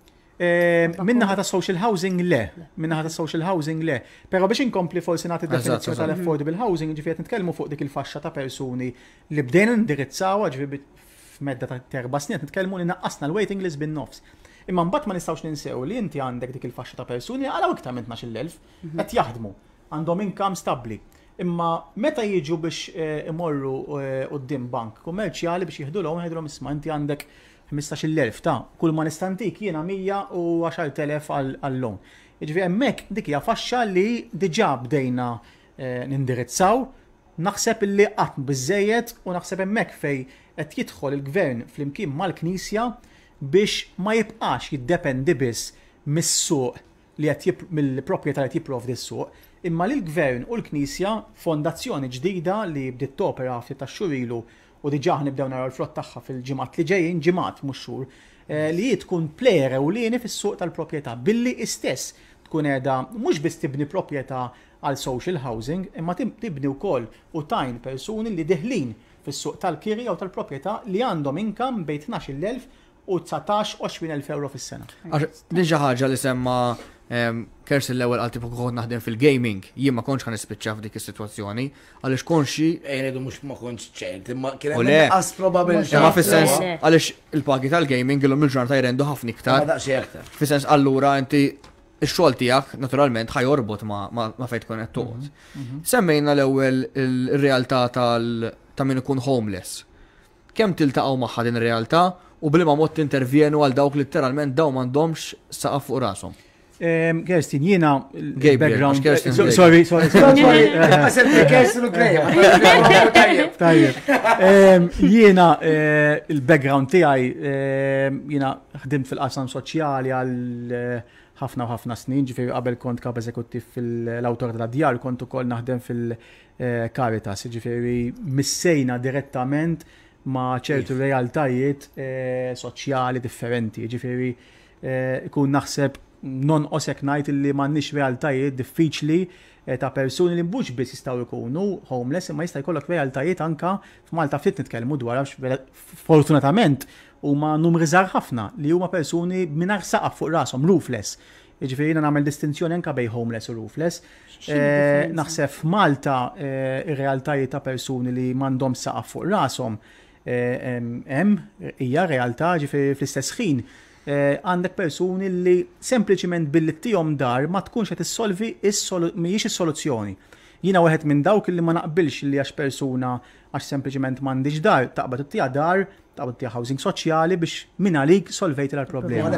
Eh, Minna ta' social housing le, Minna ħata social housing le. Pero biex inkompli forsi nagħti definizzjoni tal-affordable housing, ġifiet nitkellmu fuq dik il-faxxa ta' persuni li bdejn indirizzawa ġifiet f'medda ta' terba snin nitkellmu li naqqasna l-waiting list bin-nofs. Imma mbagħad ma nistgħux ninsew li inti għandek dik il-faxxa ta' persuni għalaw iktar minn 12,000 mhm. qed jaħdmu għandhom inkam stabbli. Imma meta jiġu biex eh, imorru eh, qudiem bank kummerċjali biex jieħdu l-għom jieħdu l-għom isma' inti għandek 15.000 ta' kull ma nistantik jiena 110.000 għall-lum. Iġvi emmek dikja hija faxxa li diġà bdejna eh, nindirizzaw, naħseb li qatt biżejjed u naħseb hemmhekk fej qed jidħol il-gvern flimkien mal-Knisja biex ma jibqax jiddependi biss mis-suq li qed mill-proprjetà li jipprovdi s-suq, imma li l-gvern u l-Knisja fondazzjoni ġdida li bditt topera ftit tax-xurilu u diġa nibdew naraw l flott tagħha fil-ġimgħat li ġejjin, ġimgħat mhux xhur, eh, li tkun plejer ewlieni fis-suq tal-proprjetà billi istess tkun qiegħda mhux biss tibni proprjetà għal social housing, imma tibni wkoll u tajn persuni li deħlin fis-suq tal-kirja u tal-proprjetà li għandhom inkam bejn 12,000 u 19-20,000 euro fis-sena. Diġa ħaġa li semma Kers l-ewel tipu pokku naħdem fil-gaming, jien ma konċ għan ispiċċa f'dik is-situazzjoni, għalix Ejn edu mux ma konċ ċent, ma kien as probabilment. Ma fissens, sens għalix il-pagi tal-gaming l-lum il-ġurnata jrendu ħafna iktar. fil F'issens, allura inti il-xol tijak, naturalment, ħajorbot ma, ma, ma fejt kon għettuqt. Mhm, mhm. Semmejna l-ewel il-realtà ta' min ikun homeless. Kem tiltaqaw maħħad din realtà u blima mod intervjenu għal dawk literalment daw mandomx saqaf fuq rasom. Ehm, Kerstin, jina background. Sorry, sorry, sorry. <laughs> Ehm, jiena Jina eh, il-background tiegħi ehm, jina ħdimt fil-qasam soċjali għal eh, ħafna u ħafna snin, ġifiri qabel kont kap eżekuttiv fil-autor ta' djar, kont ukoll naħdem fil-Karitas, eh, ġifiri missejna direttament ma' ċertu realtajiet soċjali differenti, ġifiri ikun naħseb non osek najt li m'għandniex realtajiet diffiċli eh, ta' persuni li mhux biss jistgħu jkunu homeless imma jista' jkollok realtajiet anka f'Malta ftit nitkellmu dwar fortunatament huma numri żgħar ħafna li huma persuni mingħajr saqaf fuq rashom roofless. Ġifieri nagħmel distinzjoni anke bej homeless u roofless. Eh, naħseb f'Malta eh, ir-realtajiet ta' persuni li m'għandhom saqaf fuq rashom hemm hija realtà ġifieri fl-istess ħin Eh, għandek persuni li sempliciment billi tijom dar ma tkunx qed solvi mhijiex is-soluzzjoni. Jina wieħed minn dawk li ma naqbilx li għax persuna għax sempliciment m'għandix dar, taqbad tija dar, taqbad tija housing soċjali biex minn għalik solvejt il-problema.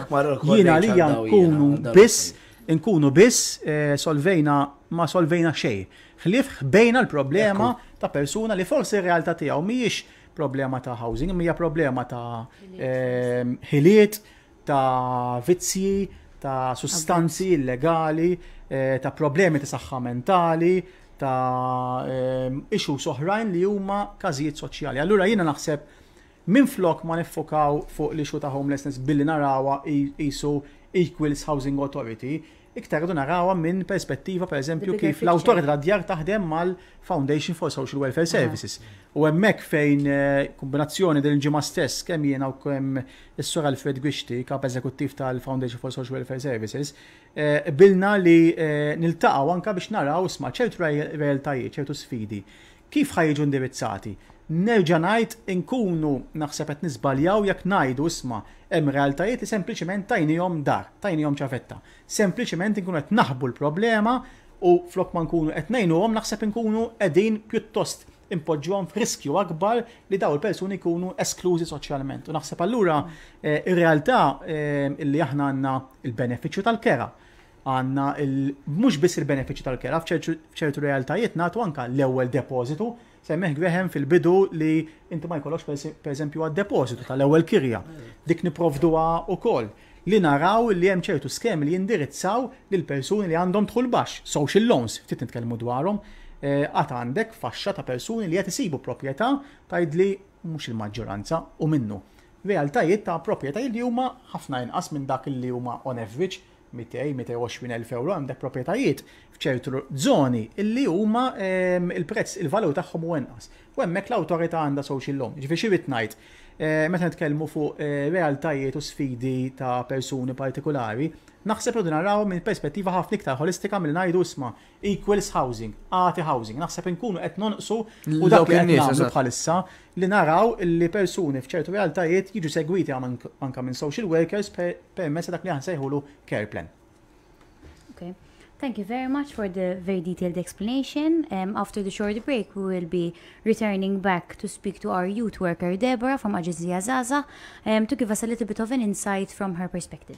Jina li nkunu biss nkunu eh, biss solvejna ma solvejna xej. Ħlif bejna l-problema ta' persuna li forsi r-realtà tiegħu mhijiex problema ta' housing, mija problema ta' ħiliet, eh, ta' vizzji, ta' sustanzi illegali, eh, ta' problemi ta' saħħa mentali, ta' ehm, issues oħrajn li huma każijiet soċjali. Allura jiena naħseb minn flok ma niffokaw fuq l-issue ta' homelessness billi narawa jisu Equals Housing Authority, iktar du narawa minn perspettiva per eżempju kif l d djar taħdem mal-Foundation for Social Welfare Services. U hemmhekk fejn eh, kombinazzjoni din ġima stess kemm jena u s is-sur Alfred Gwixti, kap eżekuttiv tal-Foundation for Social Welfare Services, eh, bilna li eh, niltaqgħu anke biex naraw sma' ċertu realtajiet, ċertu sfidi. Kif ħajġu indirizzati? nerġa' ngħid inkunu naħseb qed nisbaljaw jekk ngħidu isma' hemm realtajiet li sempliċement tajnihom dar, tajnihom ċavetta. Sempliċement inkunu qed naħbu l-problema u flok ma nkunu qed ngħinuhom naħseb inkunu qegħdin pjuttost impoġġuhom f'riskju akbar li daw il-persuni jkunu esklużi soċjalment. U naħseb allura eh, ir-realtà eh, li aħna għandna il-benefiċċju tal-kera għanna il mhux biss il-benefiċċju tal-kera f'ċertu realtajiet nagħtu anka l-ewwel depożitu semmih Graham fil-bidu li inti ma jkollox per eżempju għad-depositu tal-ewwel kirja. Dik u ukoll li naraw li hemm ċertu skemi li jindirizzaw l persuni li għandhom tħul baxx, social loans, ftit nitkellmu dwarhom, eh, għat għandek faxxa ta' persuni li qed propieta proprjetà idli mux mhux il-maġġoranza u minnu. Realtajiet ta' proprjetajiet li huma ħafna inqas minn dak li huma on average 200-220 euro għandek proprietajiet f'ċertu zoni illi huma ehm, il-prezz, il valu tagħhom u inqas. U hemmhekk l-awtorità għandha soċi l-lom. Ġifiexi ngħid Eh, meta nitkellmu fuq eh, realtajiet u sfidi ta' persuni partikolari, naħseb li naraw minn perspettiva ħafna iktar holistika mill ngħidu isma' equals housing, għati housing, naħseb inkunu qed nonqsu u dak li qed nagħmlu bħalissa li naraw li persuni f'ċertu realtajiet jiġu segwiti anka minn social workers permezz dak li ħansejħulu care plan. Okay. Thank you very much for the very detailed explanation. Um, after the short break, we will be returning back to speak to our youth worker Deborah from Ajizia Zaza um, to give us a little bit of an insight from her perspective.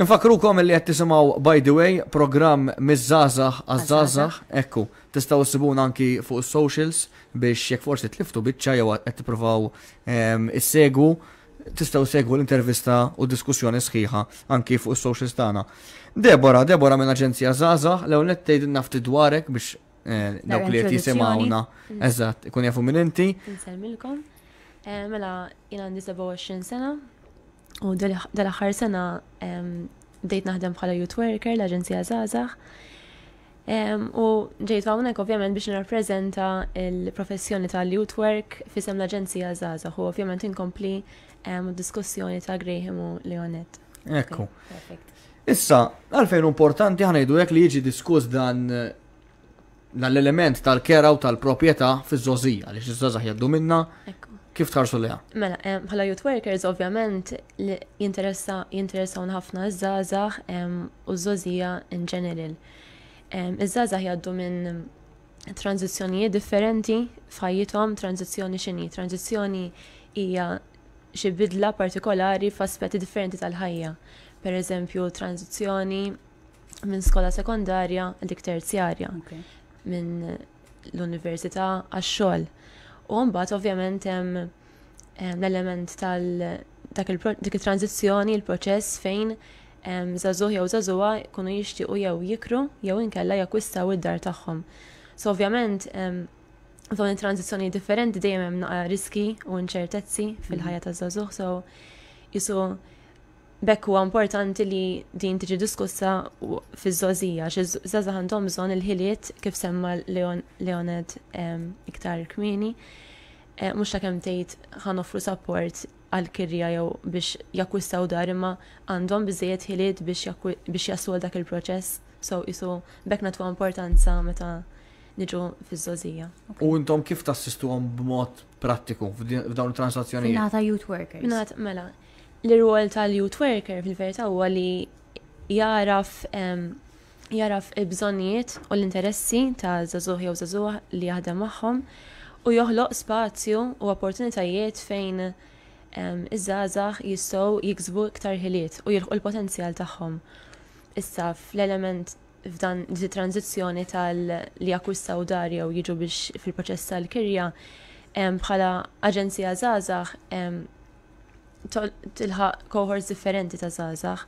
Infakrukom li għed tisimaw, by the way program miż-żgħażagħ għaż-żgħażagħ, ekku, tistgħu ssibun anki fuq socials biex jekk forsi tliftu biċċa jew qed tippruvaw ehm, issegu tistgħu segu l-intervista u diskussjoni sħiħa anki fuq is-social tagħna. Debora, Debora minn Aġenzija Zaza, lew net tgħid nafti dwarek biex eh, dawk li qed jisimgħuna. Mm. Eżatt, ikun jafu minn inti. Inselmilkom. Eh, mela jiena għandi 27 sena u dal-aħħar sena ehm, bdejt naħdem bħala youth worker l-Aġenzija Zazax U ġejt għawnek ovvjament biex nirrapprezenta il-professjoni tal-youth work fisem l-Aġenzija Zaza, u ovvjament inkompli diskussjoni ta' Graham u Leonet. Ekku. Issa, għalfejn importanti ħanajdu jek li jiġi diskuss dan l-element tal-kera u tal-propieta fiż-żożija, li x-żożah jaddu minna, kif tħarsu liha? Mela, bħala youth workers ovvjament jinteressa jinteressawn ħafna żgħażagħ u żożija in general iż żaza jgħaddu minn tranzizjoni differenti fajjitom, tranzizjoni xini. Tranzizjoni hija xi bidla partikolari f'aspetti differenti tal-ħajja. Per eżempju, tranzizjoni minn skola sekondarja dik terzjarja, minn l-università għax-xogħol. U mbagħad ovvjament hemm l-element tal dak il-tranzizzjoni, il-proċess fejn zazuh jew zazuħa kunu jixtiequ jew jikru jew inkella jakwistaw id-dar tagħhom. So ovvjament f'dawn it-tranzizzjoni differenti dejjem hemm naqa riski u inċertezzi mhm. fil-ħajja taż-żagħżugħ, so isu bekk huwa importanti li din tiġi diskussa fiż-żożija xi żgħażagħ għandhom bżonn il-ħiliet kif semma Leoned iktar kmieni e, mhux ta' kemm tgħid ħanoffru support għal-kirja jew biex jakkwistaw dar imma għandhom biżejjed ħiliet biex jasol dak il-proċess. So isu bekk natwa importanza meta niġu fiż-żożija. U intom kif tassistu għom b'mod prattiku f'dawn transazzjonijiet? Nata youth workers. Nata, mela, l-rwol tal-youth worker fil-verità huwa li jaraf jaraf il-bżonnijiet u l-interessi ta' zazuħi jew zazuħ li jaħdem magħhom u joħloq spazju u opportunitajiet fejn iż-żgħażagħ jistgħu jiksbu iktar ħiliet u jilħqu l-potenzjal tagħhom. Issa fl-element f'dan di tranzizzjoni tal li jakkustaw dar jew jiġu biex fil-proċess tal-kirja bħala aġenzija żgħażagħ tilħaq cohorts differenti ta' żgħażagħ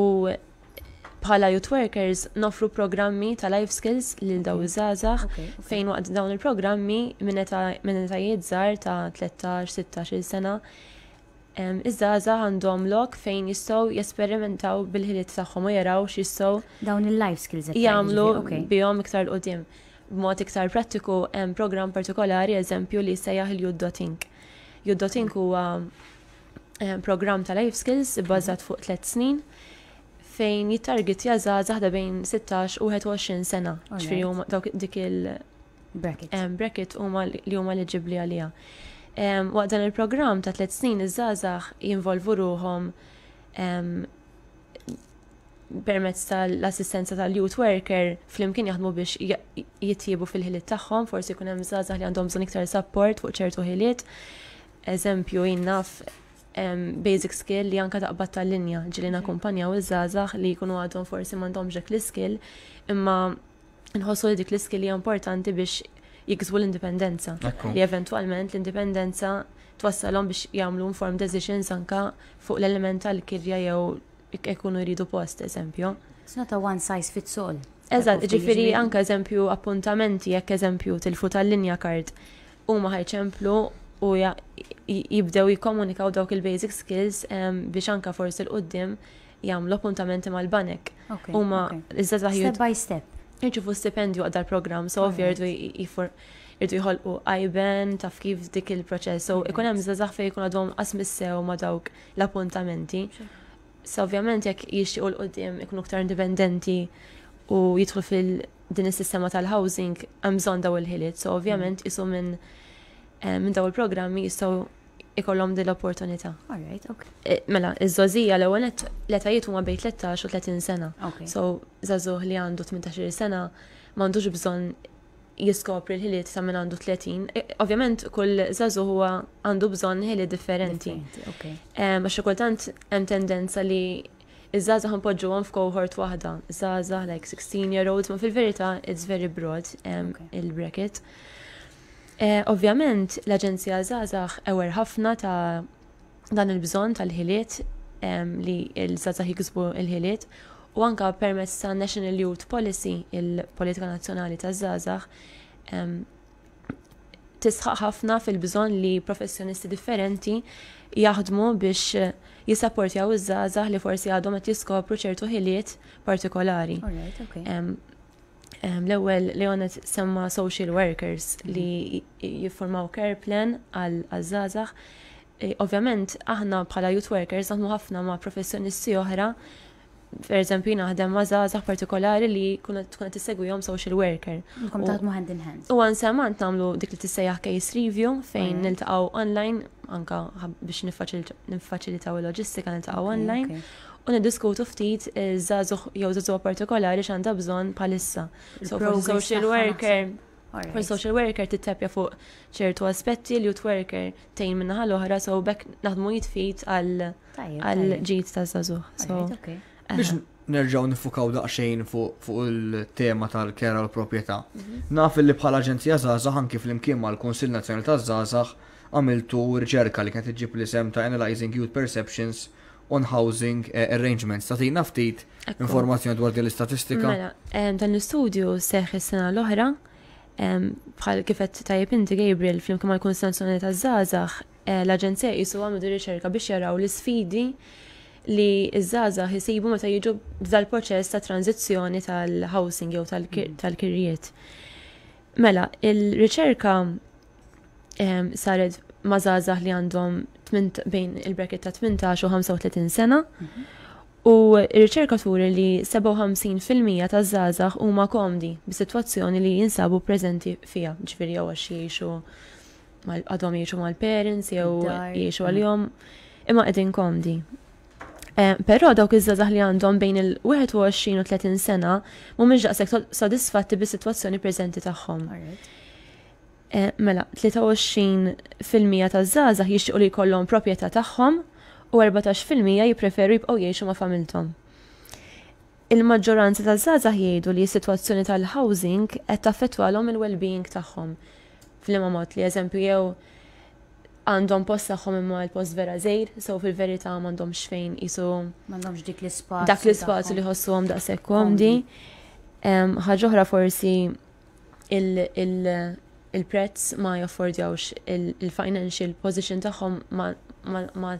u bħala youth workers nofru programmi ta' life skills lil daw iż fejn waqt dawn il-programmi minn etajiet ta' 13-16 sena iż żaza għandhom lok fejn jistgħu jesperimentaw bil-ħiliet tagħhom u jaraw x'jistgħu dawn il-life skills jagħmlu bihom iktar l-qudiem. B'mod iktar prattiku hemm programm partikolari eżempju li sejjaħ il juddotink Juddotink huwa programm ta' life skills bbażat fuq tliet snin fejn jittarget jaza zaħda bejn 16 u 21 sena. ċfiri huma dawk dik il-bracket. Bracket huma li huma ġibli għalija. Waqt dan il-programm ta' tliet snin iż-żgħażagħ jinvolvu ruhom permezz tal-assistenza tal-youth worker flimkien jaħdmu biex jitjibu fil-ħiliet tagħhom, forsi jkun hemm żgħażagħ li għandhom bżonn iktar support fuq ċertu ħiliet. Eżempju, jinnaf um, basic skill li anka taqbad tal-linja, ġili mhm. u iż-żgħażagħ li jkunu għadhom forsi m'għandhomx ġek l-iskill, imma nħossu li dik l-iskill hija importanti biex jiksbu l-indipendenza. Li eventwalment l-indipendenza twassalhom biex jagħmlu form decisions anka fuq l-element tal-kirja jew ikunu jridu post, eżempju. It's not a one size fits all. Eżatt, ġifiri anka eżempju appuntamenti, jekk eżempju tilfu tal-linja kard, huma ħajċemplu u jibdew jikomunikaw dawk il-basic skills biex anka forsi l-qoddim jagħmlu appuntamenti mal-banek. Huma iżda taħjud. Step by step. Irċifu stipendju għadda l-programm, so ovvi irdu jifur irdu jħolqu għajben taf kif dik il-proċess. So ikun hemm żgħażagħ fejn ikun għadhom qasmissew ma' dawk l-appuntamenti. So ovvjament jekk jixtiequ l-qudiem ikunu aktar indipendenti u jidħlu fil din is-sistema tal-housing hemm bżonn daw il-ħiliet. So ovvjament mm. isu minn Eh, minn daw il-programmi jistgħu ikollom din l-opportunità. Alright, ok. Eh, mela, iż-żożija l-ewwel l-etajiet huma bejn 13 u 30 sena. So żagħżugħ li għandu 18 sena m'għandux bżonn jiskopri l-ħiliet ta' minn għandu 30. Eh, ovvjament kull zazu huwa għandu bżonn ħiliet differenti. Għax kultant hemm tendenza li iż-żaza podġu għan f-kohort waħda, żaza like 16 year olds, ma fil-verita it's very broad il-bracket. Um, okay. Eh, ovvjament, l-Aġenzija Zazax ewer ħafna ta' dan il-bżon tal-ħiliet li l-Zazax jikzbu il-ħiliet u anka permess ta' National Youth Policy, il-politika nazzjonali ta' Zazax, tisħaq ħafna fil-bżon li professjonisti differenti jaħdmu biex eh, jisapportjaw iż-żgħażagħ li forsi għadhom qed jiskopru ċertu ħiliet partikolari. L-ewwel għonet semma social workers mhm. li jiffurmaw care plan għal żgħażagħ. E, ovvjament aħna bħala youth workers naħdmu ħafna ma' professjonisti oħra per eżempju, naħdem ma' zazax partikolari li kuna tkun segwi social worker. Kom taħdmu hand in hand. U għansamant namlu dik li tissejjaħ case review fejn niltaqaw online, anka biex nifacilitaw il-loġistika niltaqaw online u niddiskutu ftit eh, żagħżugħ jew żagħżugħ partikolari x'għandha bżonn bħalissa. So social worker For social worker tittabja fuq ċertu aspetti li youth worker tejn minnaħa l-oħra so bekk naħdmu jitfit għal ġit ta' żagħżugħ. Eh. Biex nerġaw nifukaw daqxejn fuq il-tema tal-kera l proprjetà mhm. Naf li bħala aġenzija żgħażagħ anki fl-imkien mal-Kunsill nazjonali taż-Żgħażagħ għamiltu riċerka li kienet iġib l-isem ta' Analyzing Youth Perceptions on housing eh, arrangements. Sati naftit informazzjoni dwar din l-istatistika. Mela, ehm, dan l-istudju seħħ is-sena l-oħra ehm, bħal kifet tajjeb inti Gabriel flimkien mal-Konstanzjoni ta' Zazax eh, l-Aġenzija jisu għamlu riċerka biex jaraw l-sfidi li iż-żazax jisibu meta jiġu dal-proċess ta' tranzizzjoni tal-housing jew mm. tal-kirjiet. Mela, il-riċerka ehm, saret ma' zazax li għandhom bejn il-bracket ta' 18 u 35 sena. Mhm. U riċerkaturi li 57% ta' zazax ma' komdi bi-situazzjoni li jinsabu preżenti fija, ġifiri jew għax jiexu għadhom jiexu mal-parents jew jiexu mm. għal-jom imma qegħdin komdi. Eh, però dawk iż-żazax li għandhom bejn il-21 u 30 sena mhumiex daqshekk sodisfatti bis-sitwazzjoni preżenti tagħhom. Eh, mela, 23% ta' zazah jixtiqu li jkollhom proprjetà tagħhom u 14% jippreferu jibqgħu jiexu ma' familtom. Il-maġġoranza ta' zazah jgħidu li s-sitwazzjoni tal-housing qed l il-well-being tagħhom. Fl-imma mod li eżempju jew għandhom post tagħhom imma l-post vera żejr, so fil-verità m'għandhomx fejn isu m'għandhomx dik l-ispazju. Dak l-ispazju li ħossuhom daqshekk komdi. Ħaġa oħra forsi il- il-prezz ma joffordjawx il-financial position tagħhom ma ma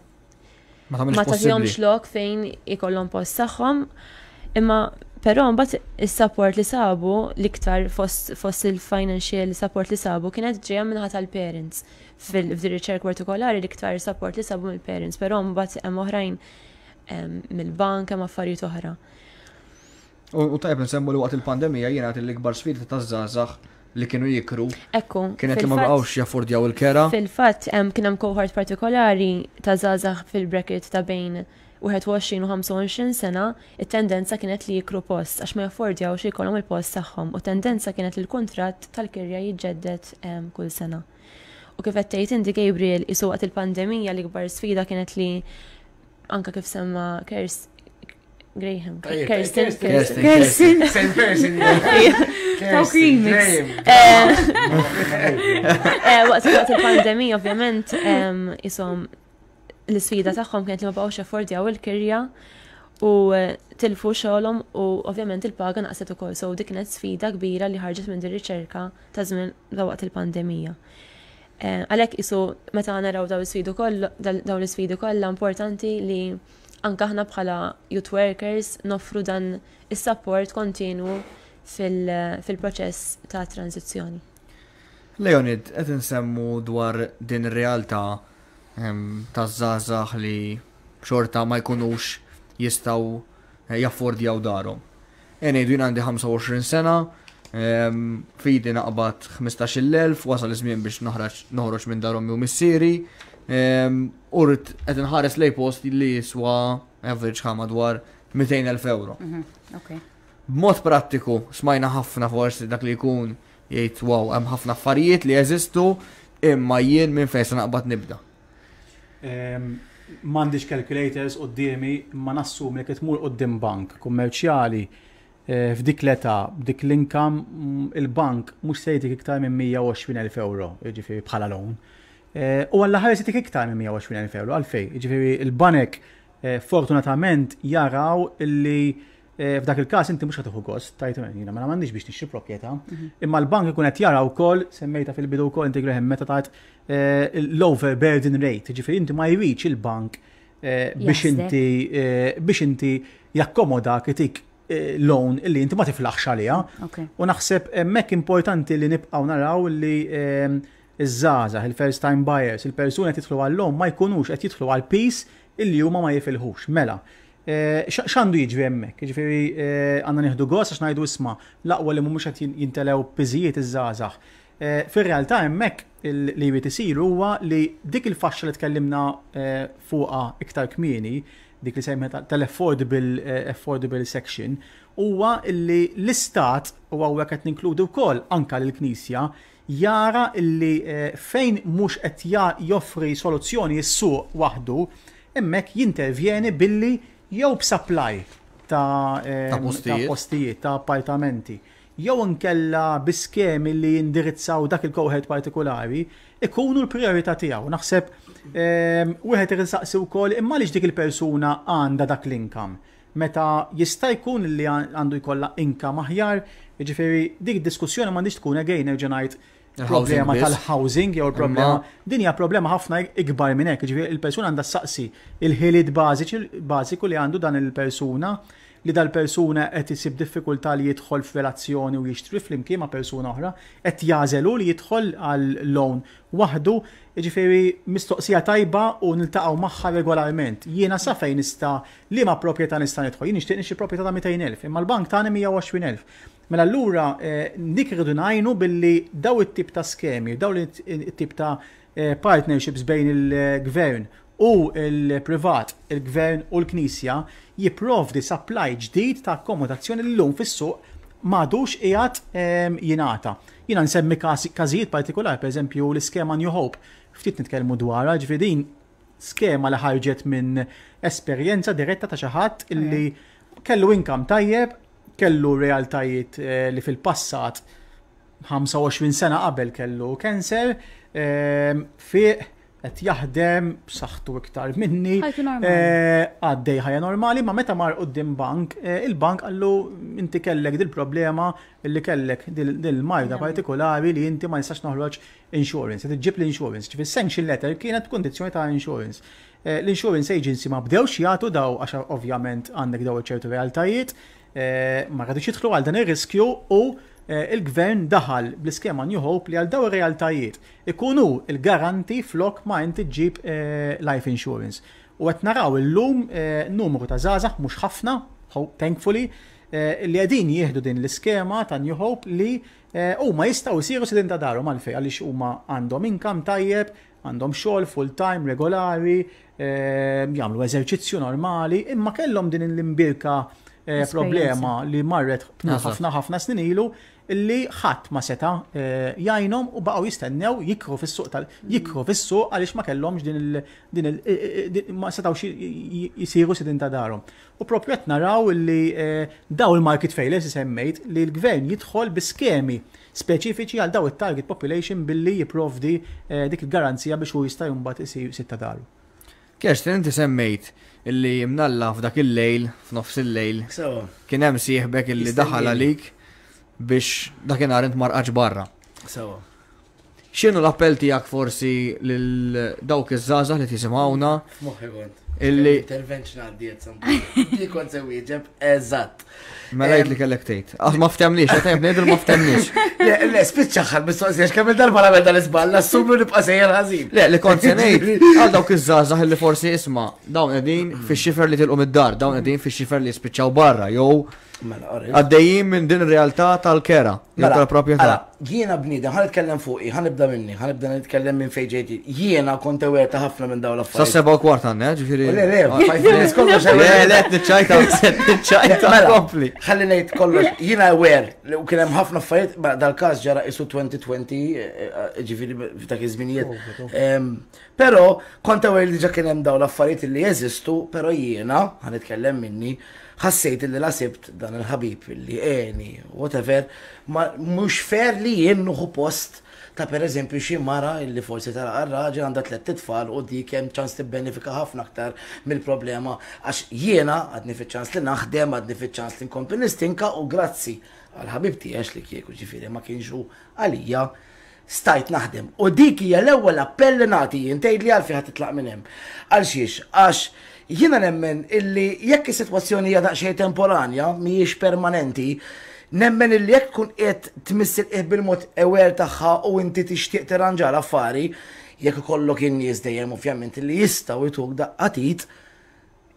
tagħtihomx lok fejn ikollom post tagħhom. Imma però mbagħad is-support li sabu l-iktar fost il-financial support li sabu kienet ġejja minħa tal-parents fil-riċerk partikolari l-iktar support li sabu mill-parents, però mbagħad hemm oħrajn mill-bank hemm affarijiet oħra. U tajb nsemmu li waqt il-pandemija jiena l-ikbar sfida taż żgħażagħ li kienu jikru. Ekku. Kienet li ma bqawx jaffordjaw il-kera. Fil-fatt kien hemm partikolari ta' zazax fil-bracket ta' bejn 21 u 25 sena, it-tendenza kienet li jikru post għax ma jaffordjawx ikollhom il-post tagħhom u tendenza kienet li l-kuntratt tal-kirja jġeddet kull sena. U kif qed tgħid inti Gabriel isu il-pandemija li kbar sfida kienet li anka kif semma Kers Graham. Kirsten. Kirsten. Kirsten. Eh, eh, waqt il-pandemija, ovvjament, isom l-sfida tagħhom kienet li ma baqgħux affordjaw il-kirja u eh, tilfu xogħolhom u ovvjament il-paga naqset ukoll. So dik kienet sfida kbira li ħarġet minn dir riċerka ta' żmien ta' waqt il-pandemija. Għalhekk isu meta naraw daw l-sfidu kollha daw l-sfidu kollha importanti li anka ħna bħala youth workers nofru dan is-support kontinu fil-proċess fil ta' tranzizjoni. Leonid, qed insemmu dwar din ir-realtà ehm, ta' zazax li xorta ma jkunux jistaw eh, jaffordjaw darhom. Eni, jien għandi 25 sena, ehm, fidi naqbad 15.000, wasal iż-żmien biex noħroġ minn darhom ju missieri, ehm, urt qed inħares lej post li jiswa average ħama dwar 200.000 euro. Mhm, b'mod prattiku smajna ħafna forsi dak li jkun jgħid wow, hemm ħafna affarijiet li jeżistu imma jien minn fejn se naqbad nibda. M'għandix calculators qudiemi ma nassum li tmur qudiem bank kummerċjali eh, f'dik l-età, dik l-inkam mm, il-bank mhux sejtik iktar minn 120,000 euro, jiġifieri bħala loan. Eh, u għalla ħares sejtik iktar minn 120,000 euro, għalfej, jiġifieri il-banek eh, fortunatament jaraw li Eh, f'dak il-każ inti mhux għatuħu gost, tajt għenina, ma m'għandix biex nixxi proprjetà. Mhm. Imma l-bank ikun qed jara wkoll semmejta fil-bidu wkoll inti greħem meta tajt eh, l-overburden rate, ġifir inti ma jriċ il-bank eh, biex inti biex inti jakkomodak itik loan illi inti ma tiflaħx għalija. U naħseb hemmhekk importanti li nibqgħu naraw li iż-żaza, il-first time buyers, il-persuna qed għal għall ma jkunux qed jidħlu għall-peace illi huma ma jifilħux. Mela, Eh, xandu jiġri hemmhekk, jiġifieri eh, għandna nieħdu gost għax ngħidu isma' l'aqwa li mhumiex qed jintelew piżijiet iż żazax eh, Fir-realtà hemmhekk li jrid isiru huwa li dik il-faxxa li tkellimna fuqha iktar kmieni, dik li sejmet tal-affordable affordable section, huwa li l-istat u għawek qed ninkludu wkoll anka l-Knisja jara li fejn mhux qed joffri soluzzjoni s-suq waħdu, hemmhekk jintervjeni billi jew b'supply eh, ta' postijiet, ta' appartamenti, jew nkella biskemi li jindirizzaw dak il-kowħed partikolari, ikunu l-priorità tiegħu. Naħseb eh, wieħed saqsi wkoll imma lix dik il-persuna għandha dak l inkam Meta jista' jkun li għandu jkollha inkam aħjar, jiġifieri dik diskussjoni m'għandix tkun again ġenajt, problema tal-housing jew problema din hija problema ħafna ikbar minn hekk, il-persuna għandha saqsi il-ħiliet bażiku li għandu dan il-persuna li dal-persuna qed isib diffikultà li jidħol f'relazzjoni u jixtri flimkien ma' persuna oħra, qed jażelu li jidħol għal loan waħdu, jiġifieri mistoqsija tajba u niltaqgħu magħha regolarment. Jiena sa fejn nista' li ma' proprjetà nista' nidħol. Jien nixtieq nixtri proprjetà ta' 200,000, imma l-bank tagħna 120,000. Mela allura lura eh, nikridu najnu billi daw it-tip ta' skemi, daw it-tip ta' eh, partnerships bejn il-gvern u il-privat, il-gvern u l-knisja jiprovdi supply ġdid ta' akkomodazzjoni l-lum fis-suq madux ijat ehm, jinata. Jina nsemmi kazijiet partikolari, per eżempju l-iskema New Hope, ftit nitkellmu dwarha, ġvidin skema li ħarġet minn esperjenza diretta ta' xaħat illi kellu inkam tajjeb, kellu realtajiet eh, li fil-passat 25 sena qabel kellu kanser eh, fiq qed jaħdem b'saħħtu iktar minni eh, għaddej ħajja normali ma meta mar qudiem bank il-bank qallu inti kellek dil problema li kellek dil marda partikolari li inti ma nistax noħroġ insurance qed iġġib l-insurance ġifi sanction letter kienet kundizzjoni ta' insurance. L-insurance agency ma bdewx jagħtu daw għax ovvjament għandek daw ċertu realtajiet Eh, ma għadix jitħlu għal dan ir-riskju u eh, il-gvern daħal bl-iskema New Hope li għal daw realtajiet ikunu il-garanti flok ma inti ġib eh, life insurance. U għet naraw il-lum numru ta' zazax mux ħafna, thankfully, li għedin jihdu din l-iskema ta' New Hope li u ma jistaw siru sidin ta' darom għalfej għalix u ma għandhom inkam tajjeb, għandhom xogħol full-time regolari, jagħmlu eżerċizzju normali, imma kellhom din l-imbirka Eh, problema li marret ħafna ħafna snin ilu li ħadd ma seta eh, jajnom u baqgħu jistennew jikru fis-suq tal jikru fis-suq għaliex ma kellhomx din il din il eh, ma setgħux jisiru sidin ta' darhom. U propju qed naraw li daw il-market failures semmejt li l-gvern jidħol bi skemi speċifiċi għal daw it-target population billi jipprovdi dik il-garanzija biex u jista' jumbat isir sitta daru. Kerstin, inti semmejt illi mnalla f'dak il-lejl, f'nofs il-lejl. Kien hemm sieħbek illi daħal għalik biex dakinhar int marqax barra. Sewa. X'inhu l-appell tiegħek forsi lil dawk iż-żgħażagħ li tisimgħuna? Moħħi kont. Illi intervention għaddiet sam. kont sewwieġeb eżatt. Ma rajt li kellek tgħid. Ah, ma ftemniex, qed hemm ngħidu ma ftemniex. <laughs> Le, spiċċaħħal mistoqsijax kemm darba nagħmel dan iżballa, assumru nibqa' sejjer ħażin. Le, li kont se ngħid <laughs> għal dawk iż-żgħażagħ li forsi isma' dawn qegħdin fix-xifer li tilqu mid-dar, dawn qegħdin fix-xifer li spiċċaw barra jew Mela, Għaddejjim minn din realtà tal-kera, mela, tal-propieta. Mela, jiena bnida, ħan nitkellem fuqi, ħan nibda minni, ħan nibda nitkellem minn fejġejti. Jiena kont eweta ħafna minn dawn l-affarijiet. Sa seba' kwart għandna, eh, ġifieri. Le, le, ah, fajf minutes kollox. Le, le, niċċajta, niċċajta. <laughs> Kompli. Ħalli ngħid kollox, jiena aware u kien hemm ħafna affarijiet dal-każ ġara isu 2020 eh, eh, ġifieri f'dak iż-żminijiet. Oh, però kont aware li ġa kien hemm dawn l-affarijiet li jeżistu, però jiena ħan nitkellem minni ħassejt li lasibt dan il-ħabib li eni, whatever, ma mux fer li jien post ta' per eżempju xi mara illi forsi tara għarraġi għandha tlet titfal u dik hemm ċans tibbenefika ħafna aktar mill-problema għax jiena għadni fi ċans li naħdem, għadni fi ċans li nkompli nistinka u grazzi għal-ħabib tiegħek li kieku ġifieri ma kienxu għalija stajt naħdem. U dik hija l-ewwel appell li nagħti jien tgħid li għalfi ħadd titlaq minn hemm. Għal xiex għax Jina nemmen illi jekk is-sitwazzjoni hija daqsxejn temporanja, mhijiex permanenti, nemmen illi jekk kun qed tmissil qih bil-mod ewer tagħha u inti tixtieq tirranġa l-affari, jekk ikollok in-nies dejjem ovvjament illi jistgħu jtuk daqqatit,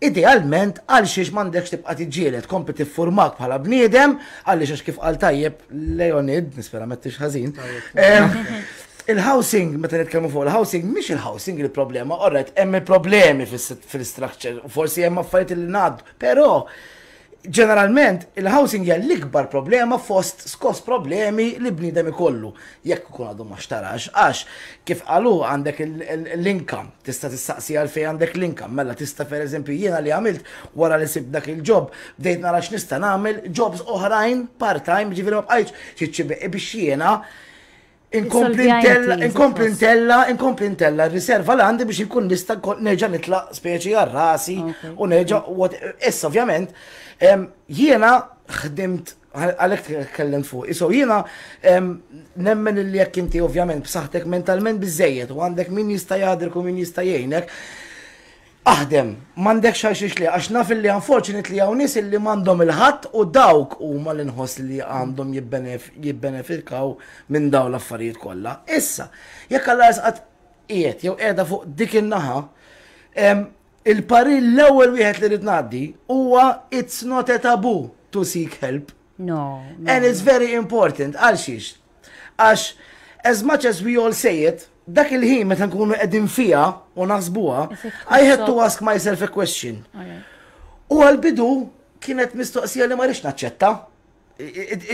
idealment għal xiex mandekx tibqa tiġġielet kompet formak bħala bniedem, għal xiex kif għal tajjeb Leonid, nispera mettix ħażin. <laughs> Il-housing, meta nitkellmu fuq il-housing, mhix il-housing il-problema, orret, hemm il-problemi fil-structure, forsi hemm affarijiet li ngħaddu, però ġeneralment il-housing hija l-ikbar problema fost skos problemi li bniedem ikollu. Jekk ikun għadhom ma xtarax, għax kif qalu għandek l-income, tista' tistaqsi għalfej għandek l-income, mela tista' per eżempju jiena li għamilt wara li sib dak il-ġob, bdejt narax nista' nagħmel jobs oħrajn part-time, ġifieri ma bqajtx xi biex jiena Inkomplintella, inkomplintella, inkomplintella, riserva l-għandi biex jkun nista neġa nitla speċi għarrasi u neġa, issa ovvjament, jiena ħdimt għalek t-kellem fuq. Iso jiena nemmen li jekk inti ovvjament b'saħtek mentalment bizzejiet u għandek min jista' u min jista' jgħinek aħdem, mandek xaxix li, għax naf li għanfortunit li għawnis nis li mandom il-ħat u dawk u ma l-inħos li għandhom jibbenefikaw minn daw l-affarijiet kolla. Issa, jekk għalla jisqat jiet, jew edha fuq dik il-naħa, il-paril l-ewel wieħed li rritnaddi huwa it's not a taboo to seek help. No. And it's very important, għal xiex. Għax, as much as we all say it, dak il-ħin meta nkunu qegħdin fiha u naħsbuha, I had to ask myself a question. U għal-bidu kienet mistoqsija li ma rix naċċetta.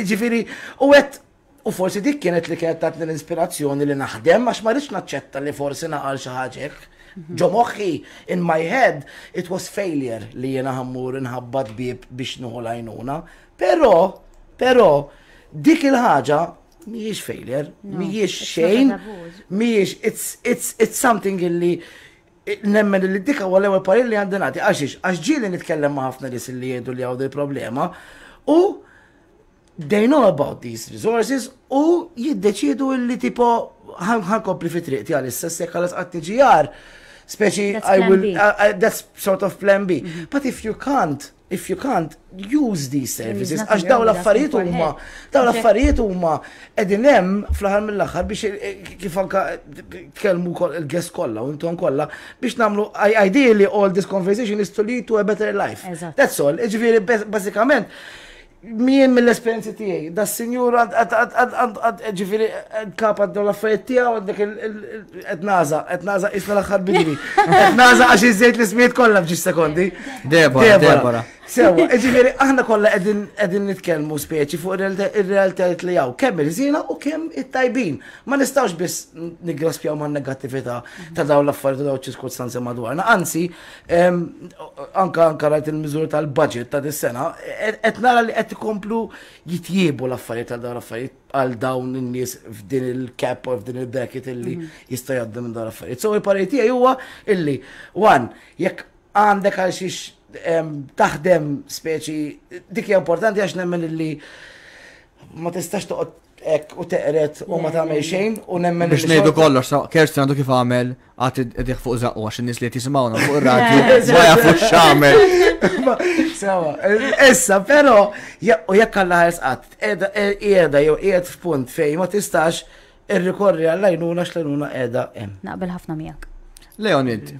Ġifiri, u għet, u forsi dik kienet li kienet tatni l-inspirazzjoni li naħdem, għax ma rix naċċetta li forsi naqal xaħġek. Mhm. Ġo moħħi, in my head, it was failure li jena ħammur nħabbat bib biex nuħu lajnuna. Pero, pero, dik il-ħaġa Mijiex failure, miex xejn, miex, it's, it's, it's something illi nemmen li dikka għal ewwel parir li għandinati, għaxix, għax ġili nitkellem ma' ħafna s li jedu li għawdi problema u they know about these resources u jiddeċidu li tipo ħan kompli fitriq ti għal istess jekk għal speċi I will, uh, uh, that's sort of plan B. Mm -hmm. But if you can't, if you can't use these services, għax daw l-affarijiet huma, daw l-affarijiet huma edin hemm fl-aħħar mill-aħħar biex eh, kif anka tkellmu il-guest kollha u intom kollha biex nagħmlu ideally all this conversation is to lead to a better life. That's all. Iġviri, basikament mien mill-esperienzi tiegħi, da s-sinjur ġifiri kap għaddu l-affarijiet tiegħu għandek etnaza, etnaza isna l-aħħar bidri. <laughs> Etnaza għax iżejt l-ismijiet kollha f'ġi sekondi. Debora, Debora. Sewa, ġiviri, aħna kolla edin nitkelmu speċi fuq il-realtajt li jaw, kemm il-żina u kemm il-tajbin. Ma nistawx biss nigraspjaw ma' negativita ta' daw l-affarijiet daw ċirkostanzi madwarna. Anzi, anka anka rajt il mizur tal-budget ta' dis-sena, e- qed nara li qed komplu jitjibu l-affarijiet ta' daw l-affarijiet għal dawn in-nies f'din il-cap u f'din il-bracket illi mhm. jista' jgħaddu minn dawn l-affarijiet. So il-parejti huwa illi, one, jekk għandek għal xiex taħdem speċi dik importanti għax nemmen li ma tistax toqgħod ek u teqret u ma tagħmel xejn u nemmen biex ngħidu kollox kerst għandu kif għamel għad idih fuq zaqqu għax in-nies li tisimgħuna fuq ir-radju <laughs> ma jafu x'għamel. <laughs> Sawa, issa però u jekk alla qatt qiegħda jew qiegħed f'punt fejn ma tistax irrikorri għall-għajnuna x'lajnuna qiegħda hemm. Naqbel ħafna miegħek. Leonid,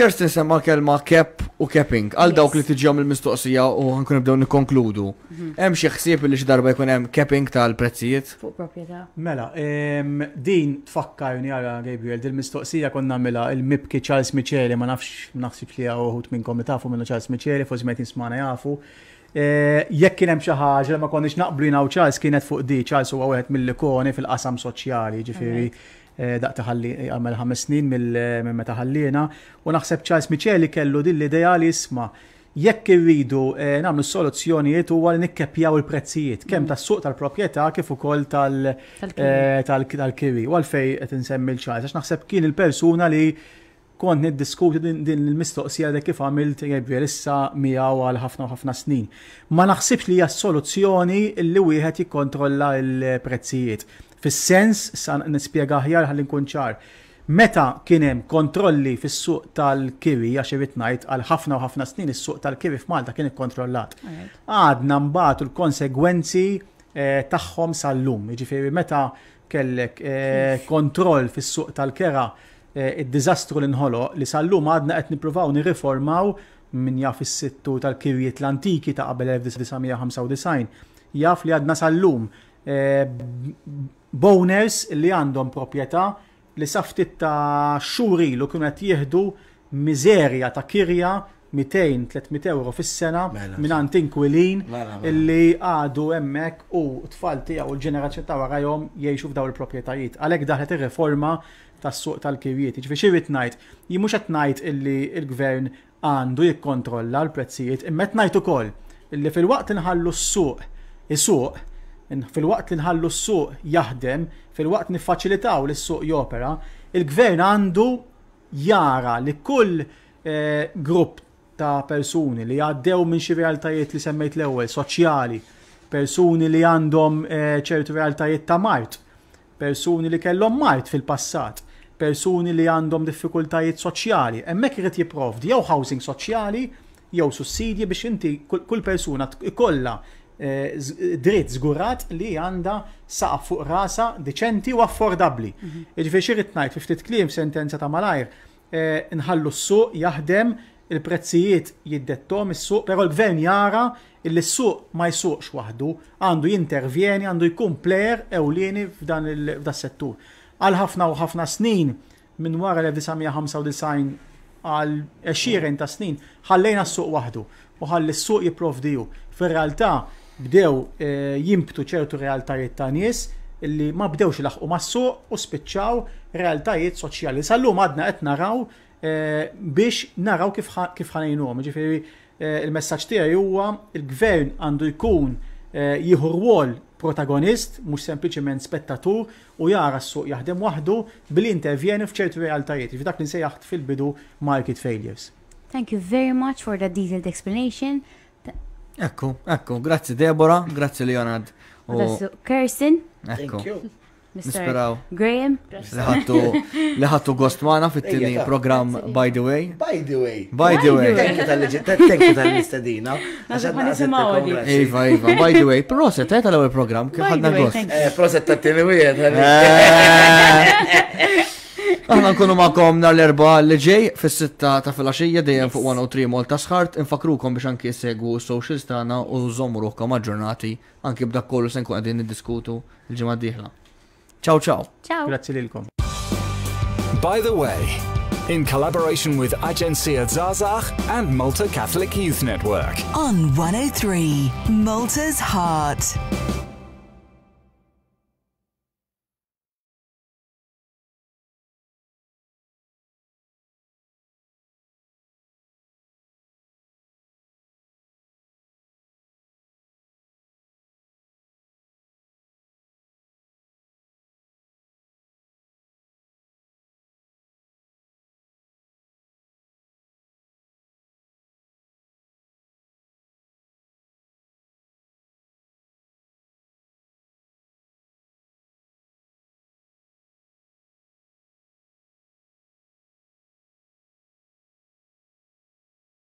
Kirsten semma kelma cap u capping, għal dawk li tiġjom il-mistoqsija u għankun nibdew nikkonkludu. Mhm. Hemm xi ħsieb li xi darba jkun hemm capping tal-prezzijiet? Fuq proprjetà. Mela, ehm, din tfakkarni għara Gabriel, il mistoqsija konna mela il-mibki Charles Micheli, ma nafx naħsib li uħut minnkom tafu minnu Charles Micheli, fuż ma jtinsmana jafu. Eh, jekk kien hemm xi ħaġa ma konniex naqblu jinaw Charles kienet fuq di, Charles huwa wieħed mill-ikoni fil-qasam soċjali, ġifieri. Eh, daq taħalli eh, għamel ħames snin eh, minn meta ħallina u naħseb ċajs Miċeli kellu din l-idea li isma' jekk irridu nagħmlu soluzzjonijiet huwa li nikkepjaw il-prezzijiet kemm mm. tas-suq tal-proprjetà kif ukoll tal-kiri. U għalfej qed insemmi l ċajs għax naħseb kien il-persuna li kont niddiskuti din il-mistoqsija da kif għamilt jgħibir issa miegħu għal ħafna ħafna snin. Ma naħsibx li hija soluzzjoni li wieħed jikkontrolla l-prezzijiet. Fis-sens, san nispjega ħjar ħalli nkun ċar. Meta kien hemm kontrolli fis-suq tal-kiwi għaxe irid ngħid għal ħafna u ħafna snin is-suq tal-kiwi f'Malta kien ikkontrollat. Għadna mbagħad l konsegwenzi tagħhom sal-lum. Jiġifieri meta kellek kontroll fis-suq tal-kera id-diżastru li inħolo li sal-lum għadna qed nippruvaw nirriformaw min jaf is-sittu tal-kirjiet l-antiki ta' qabel 1995 jaf li għadna sal-lum boners li għandhom proprjetà li saftit ta' xuri li kienu qed jieħdu miżerja ta' kirja 200-300 euro fis-sena mela. minn għand inkwilin mela, mela, li għadu hemmhekk u tfal tiegħu u l-ġenerazzjoni ta' warajhom jgħixu f'daw il-proprjetajiet. Għalhekk daħlet ir-riforma tas-suq tal-kirjiet. Ġifieri xi ngħid, jien mhux qed ngħid illi l-gvern għandu jikkontrolla l-prezzijiet, imma qed ngħid ukoll illi fil-waqt inħallu s-suq, is-suq fil-waqt li nħallu s-suq jaħdem, fil-waqt niffaċilitaw li s-suq jopera, il-gvern għandu jara li kull eh, grupp ta' persuni li għaddew minn xi realtajiet li semmejt l-ewwel, soċjali, persuni li għandhom eh, ċertu realtajiet ta' mart, persuni li kellhom mart fil-passat, persuni li għandhom diffikultajiet soċjali, hemmhekk irid jipprovdi jew housing soċjali, jew sussidji biex inti kull persuna ikollha Eh, eh, dritt zgurat li għanda saqaf fuq rasa deċenti u affordabli. Mhm. Iġifieri xi rid ngħid fi ftit sentenza ta' malajr eh, nħallu s-suq jaħdem il-prezzijiet jiddettom is-suq, però l-gvern jara illi s-suq ma jsuqx waħdu, għandu jintervjeni, għandu jkun plejer ewlieni f'dan il-settur. Għal ħafna u ħafna snin minn wara l-1995 għal 20 ta' snin ħallejna s-suq waħdu u ħalli s-suq jipprovdiju. Fir-realtà bdew eh, jimptu ċertu realtajiet ta' nies illi ma bdewx laħqu mas u spiċċaw realtajiet soċjali. Sallum għadna qed naraw eh, biex naraw kif ħanajnhom. Ġifieri eh, il-messaġġ tiegħi huwa il-gvern għandu jkun jieħu rwol protagonist, mux sempliċement spettatur, u jara s-suq jaħdem wahdu bil-intervjeni fċertu realtajiet. F'dak li nsejjaħt fil-bidu market failures. Thank you very much for that detailed explanation. Ekku, ekku, grazzi Deborah, grazzi Leonard. Kirsten. Ekku. Nisperaw. Graham. Liħattu gost maħna fit-tini program By the Way. By the Way. By the Way. Tenki tal-istadina. <laughs> Iva, Iva, by the way. Proset, eh, tal-ewel program, kħadna ħadna gost. Proset tal-tini eh. u <laughs> Aħna nkunu ma'kom nar l-erba li ġej fis-sitta ta' filgħaxija dejjem fuq 103 Malta sħart infakrukom biex anki segwu socials tagħna u żommu ruħkom aġġornati anki b'dak kollu se nkun qegħdin niddiskutu l-ġimgħa d-dieħla. Ciao ciao. Ciao. Grazzi lilkom. By the way, in collaboration with Agencia Zazach and Malta Catholic Youth Network. On 103, Malta's Heart.